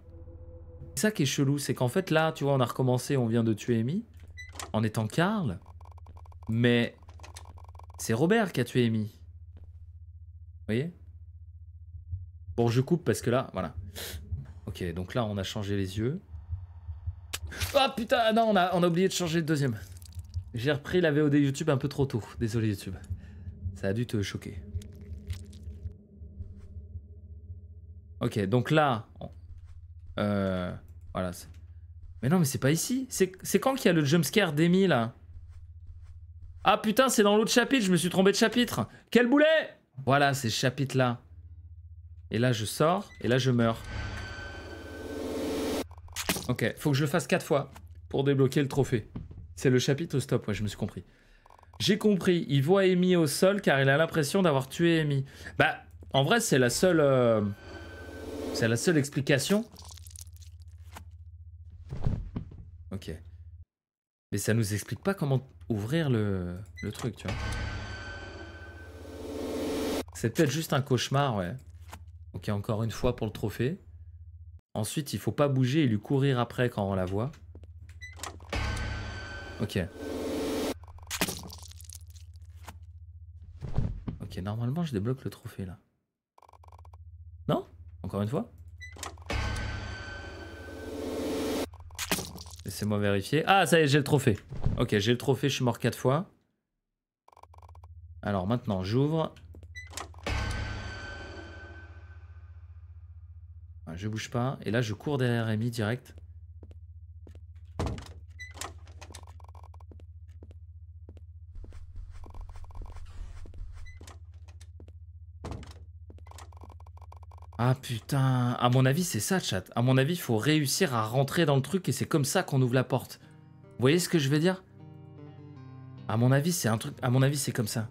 C'est ça qui est chelou, c'est qu'en fait, là, tu vois, on a recommencé, on vient de tuer Amy, en étant Carl. Mais c'est Robert qui a tué Amy. Vous voyez Bon, je coupe parce que là, voilà. Ok, donc là, on a changé les yeux. Ah putain, non, on a, on a oublié de changer le deuxième. J'ai repris la VOD YouTube un peu trop tôt. Désolé YouTube. Ça a dû te choquer. Ok, donc là... Euh, voilà. Mais non, mais c'est pas ici. C'est quand qu'il y a le jumpscare d'Emmy, là Ah putain, c'est dans l'autre chapitre, je me suis trompé de chapitre. Quel boulet Voilà, c'est ce chapitre-là. Et là, je sors, et là, je meurs. Ok, faut que je le fasse quatre fois pour débloquer le trophée. C'est le chapitre au stop, ouais, je me suis compris. J'ai compris, il voit Amy au sol car il a l'impression d'avoir tué Amy. Bah, en vrai, c'est la seule... Euh, c'est la seule explication Ok. Mais ça nous explique pas comment ouvrir le, le truc, tu vois. C'est peut-être juste un cauchemar, ouais. Ok, encore une fois pour le trophée. Ensuite, il faut pas bouger et lui courir après quand on la voit. Ok. Ok, normalement, je débloque le trophée, là. Encore une fois Laissez-moi vérifier. Ah, ça y est, j'ai le trophée. Ok, j'ai le trophée, je suis mort 4 fois. Alors maintenant, j'ouvre. Je bouge pas. Et là, je cours derrière Rémi direct. Ah putain, à mon avis c'est ça chat. À mon avis il faut réussir à rentrer dans le truc et c'est comme ça qu'on ouvre la porte. Vous voyez ce que je veux dire À mon avis c'est un truc, à mon avis c'est comme ça.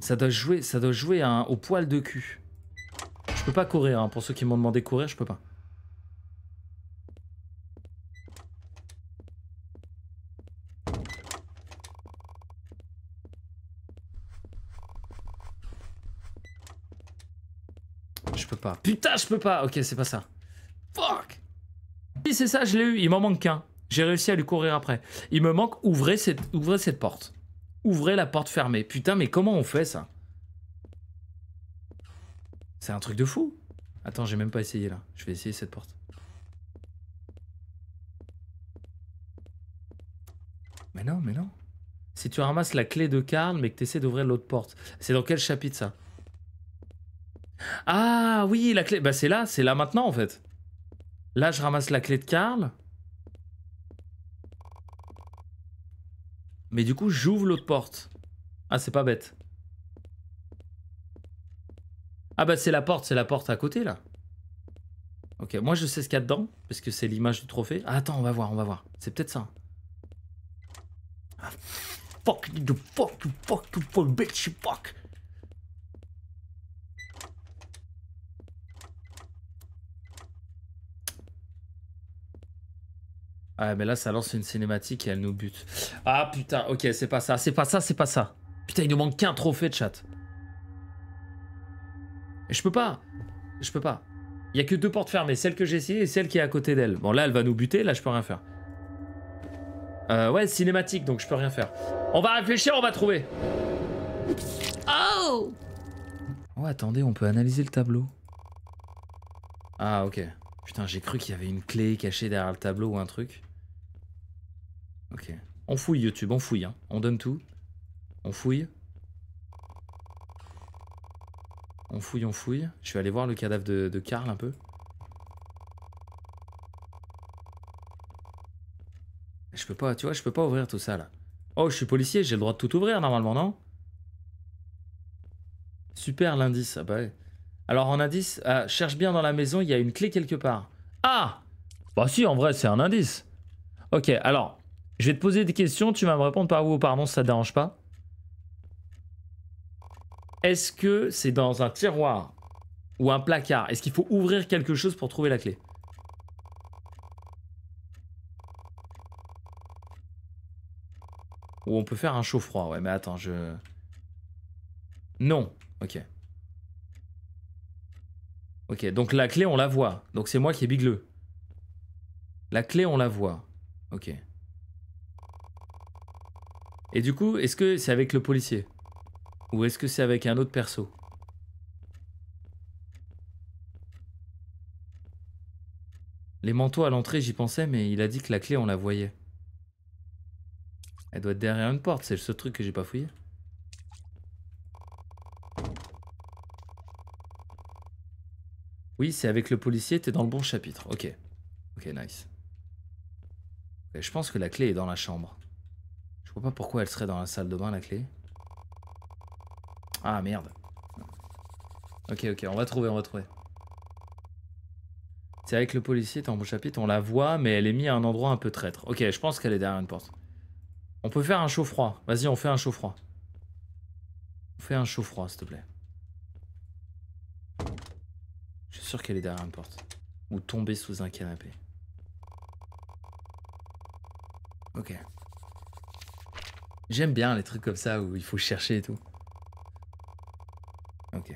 Ça doit jouer, ça doit jouer au poil de cul. Je peux pas courir, hein. pour ceux qui m'ont demandé courir je peux pas. Putain, je peux pas. Ok, c'est pas ça. Fuck. Si c'est ça, je l'ai eu. Il m'en manque qu'un. J'ai réussi à lui courir après. Il me manque. Ouvrez cette, ouvrez cette porte. Ouvrez la porte fermée. Putain, mais comment on fait ça C'est un truc de fou. Attends, j'ai même pas essayé là. Je vais essayer cette porte. Mais non, mais non. Si tu ramasses la clé de Karl, mais que tu essaies d'ouvrir l'autre porte. C'est dans quel chapitre ça ah oui, la clé. Bah c'est là, c'est là maintenant en fait. Là, je ramasse la clé de Karl. Mais du coup, j'ouvre l'autre porte. Ah, c'est pas bête. Ah bah c'est la porte, c'est la porte à côté là. Ok, moi je sais ce qu'il y a dedans, parce que c'est l'image du trophée. Ah, attends, on va voir, on va voir. C'est peut-être ça. Hein. Ah, fuck, you fuck, you fuck, you fuck, bitch, you fuck. Ah, mais là, ça lance une cinématique et elle nous bute. Ah putain, ok, c'est pas ça, c'est pas ça, c'est pas ça. Putain, il nous manque qu'un trophée de chat. Je peux pas. Je peux pas. Il y a que deux portes fermées, celle que j'ai essayée et celle qui est à côté d'elle. Bon, là, elle va nous buter, là, je peux rien faire. Euh, ouais, cinématique, donc je peux rien faire. On va réfléchir, on va trouver. Oh Oh, attendez, on peut analyser le tableau. Ah, ok. Putain, j'ai cru qu'il y avait une clé cachée derrière le tableau ou un truc. Ok. On fouille YouTube, on fouille. Hein. On donne tout. On fouille. On fouille, on fouille. Je vais aller voir le cadavre de, Karl un peu. Je peux pas, tu vois, je peux pas ouvrir tout ça là. Oh, je suis policier, j'ai le droit de tout ouvrir normalement, non Super l'indice. Ah bah Alors en indice, ah, cherche bien dans la maison, il y a une clé quelque part. Ah Bah si, en vrai, c'est un indice. Ok, alors, je vais te poser des questions, tu vas me répondre par où ou par non, ça ne dérange pas. Est-ce que c'est dans un tiroir ou un placard Est-ce qu'il faut ouvrir quelque chose pour trouver la clé Ou on peut faire un chauffe froid ouais, mais attends, je... Non, ok. Ok, donc la clé, on la voit. Donc c'est moi qui est bigleux. La clé, on la voit. Ok. Et du coup, est-ce que c'est avec le policier Ou est-ce que c'est avec un autre perso Les manteaux à l'entrée, j'y pensais, mais il a dit que la clé, on la voyait. Elle doit être derrière une porte, c'est le seul truc que j'ai pas fouillé. Oui, c'est avec le policier, t'es dans le bon chapitre. Ok. Ok, nice. je pense que la clé est dans la chambre pas pourquoi elle serait dans la salle de bain, la clé. Ah, merde. Ok, ok, on va trouver, on va trouver. C'est avec le policier, dans mon chapitre, on la voit, mais elle est mise à un endroit un peu traître. Ok, je pense qu'elle est derrière une porte. On peut faire un chaud-froid. Vas-y, on fait un chaud-froid. On fait un chaud-froid, s'il te plaît. Je suis sûr qu'elle est derrière une porte. Ou tombée sous un canapé. Ok. J'aime bien les trucs comme ça où il faut chercher et tout. Ok.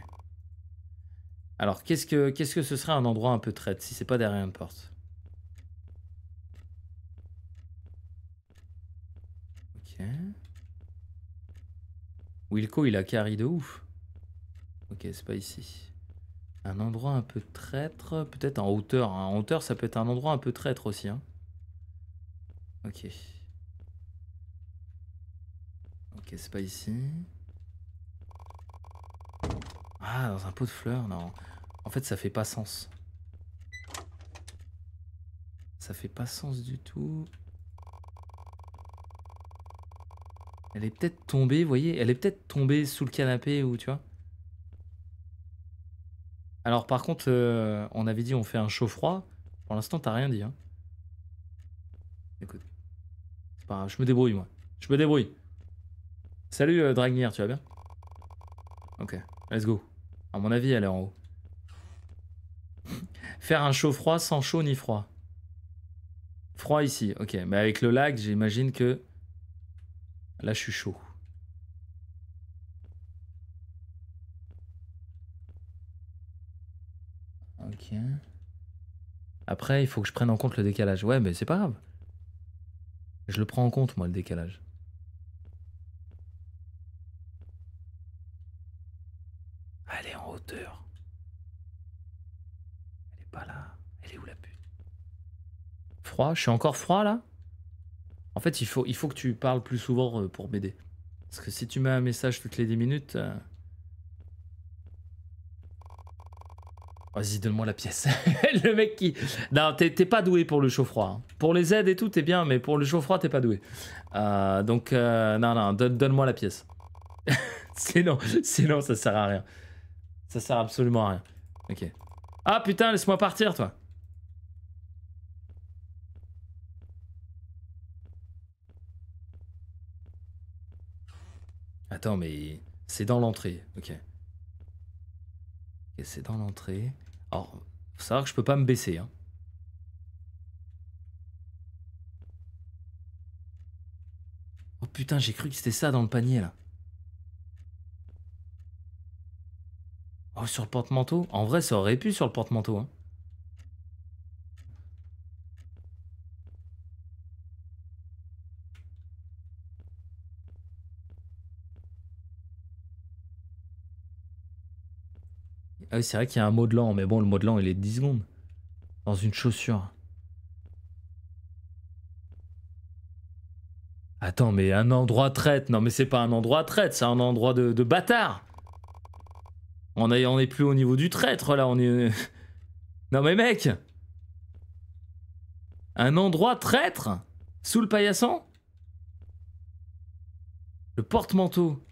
Alors, qu'est-ce que, qu'est-ce que ce serait un endroit un peu traître, si c'est pas derrière une porte Ok. Wilco, il a carré de ouf. Ok, c'est pas ici. Un endroit un peu traître, peut-être en hauteur. Hein. En hauteur, ça peut être un endroit un peu traître aussi. Hein. Ok c'est pas ici. Ah, dans un pot de fleurs, non. En fait, ça fait pas sens. Ça fait pas sens du tout. Elle est peut-être tombée, vous voyez Elle est peut-être tombée sous le canapé ou tu vois Alors par contre, euh, on avait dit on fait un chaud-froid. Pour l'instant, t'as rien dit. Hein. Écoute, c'est pas grave, je me débrouille moi. Je me débrouille. Salut euh, Dragnir, tu vas bien Ok, let's go. À mon avis, elle est en haut. Faire un chaud froid sans chaud ni froid. Froid ici, ok. Mais avec le lag, j'imagine que... Là, je suis chaud. Ok. Après, il faut que je prenne en compte le décalage. Ouais, mais c'est pas grave. Je le prends en compte, moi, le décalage. Froid. Je suis encore froid là En fait, il faut, il faut que tu parles plus souvent euh, pour m'aider. Parce que si tu mets un message toutes les 10 minutes. Euh, Vas-y, donne-moi la pièce. le mec qui. Non, t'es pas doué pour le chaud-froid. Hein. Pour les aides et tout, t'es bien, mais pour le chaud-froid, t'es pas doué. Euh, donc, non, non, donne-moi la pièce. sinon, sinon, ça sert à rien. Ça sert absolument à rien. Ok. Ah putain, laisse-moi partir, toi. Attends, mais c'est dans l'entrée. Ok. Ok, c'est dans l'entrée. Alors, faut savoir que je peux pas me baisser. Hein. Oh putain, j'ai cru que c'était ça dans le panier là. Oh, sur le porte-manteau En vrai, ça aurait pu sur le porte-manteau. Hein. Ah oui, c'est vrai qu'il y a un mot de l'an, mais bon, le mot de l'an, il est de 10 secondes. Dans une chaussure. Attends, mais un endroit traite. Non, mais c'est pas un endroit traître c'est un endroit de, bâtard. On, n'est est plus au niveau du traître, là. On est. Non, mais mec Un endroit traître Sous le paillasson Le porte-manteau.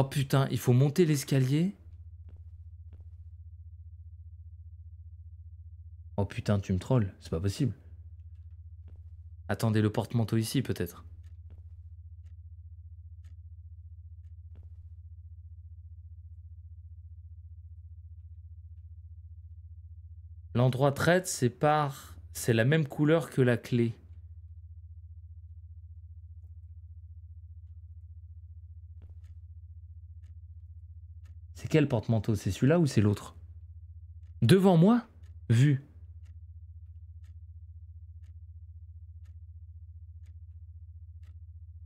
Oh putain, il faut monter l'escalier. Oh putain, tu me trolls, c'est pas possible. Attendez le porte-manteau ici peut-être. L'endroit traite, c'est par... C'est la même couleur que la clé. quel porte-manteau C'est celui-là ou c'est l'autre Devant moi Vu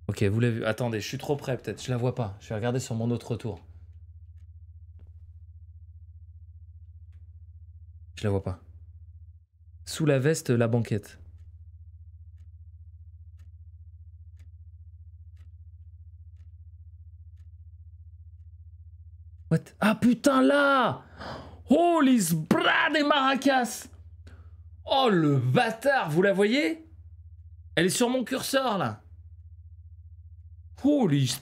Ok, vous l'avez vu. Attendez, je suis trop près peut-être. Je la vois pas. Je vais regarder sur mon autre tour. Je la vois pas. Sous la veste, la banquette. Ah putain là Holy les des maracas Oh le bâtard, vous la voyez Elle est sur mon curseur là. Holy...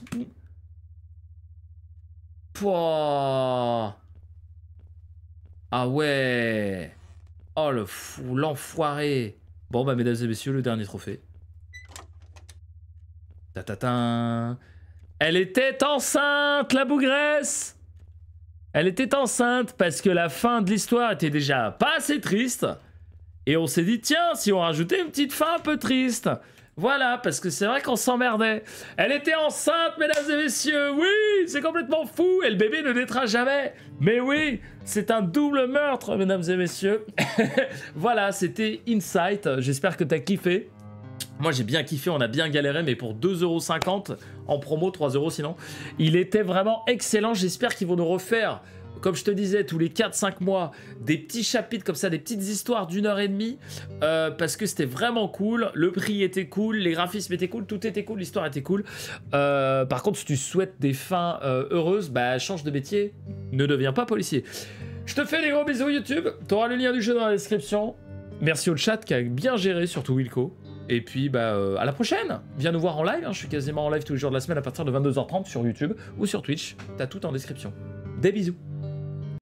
Ah ouais Oh le fou, l'enfoiré Bon bah mesdames et messieurs, le dernier trophée. Ta, ta, ta Elle était enceinte, la bougresse elle était enceinte parce que la fin de l'histoire était déjà pas assez triste. Et on s'est dit, tiens, si on rajoutait une petite fin un peu triste. Voilà, parce que c'est vrai qu'on s'emmerdait. Elle était enceinte, mesdames et messieurs. Oui, c'est complètement fou. Et le bébé ne naîtra jamais. Mais oui, c'est un double meurtre, mesdames et messieurs. voilà, c'était Insight. J'espère que t'as kiffé. Moi j'ai bien kiffé, on a bien galéré, mais pour 2,50€ en promo, 3€ sinon. Il était vraiment excellent, j'espère qu'ils vont nous refaire, comme je te disais, tous les 4-5 mois, des petits chapitres comme ça, des petites histoires d'une heure et demie, euh, parce que c'était vraiment cool, le prix était cool, les graphismes étaient cool, tout était cool, l'histoire était cool. Euh, par contre, si tu souhaites des fins euh, heureuses, bah change de métier, ne deviens pas policier. Je te fais des gros bisous YouTube, Tu auras le lien du jeu dans la description. Merci au chat qui a bien géré, surtout Wilco. Et puis, bah, euh, à la prochaine Viens nous voir en live, hein. je suis quasiment en live tous les jours de la semaine à partir de 22h30 sur YouTube ou sur Twitch, t'as tout en description. Des bisous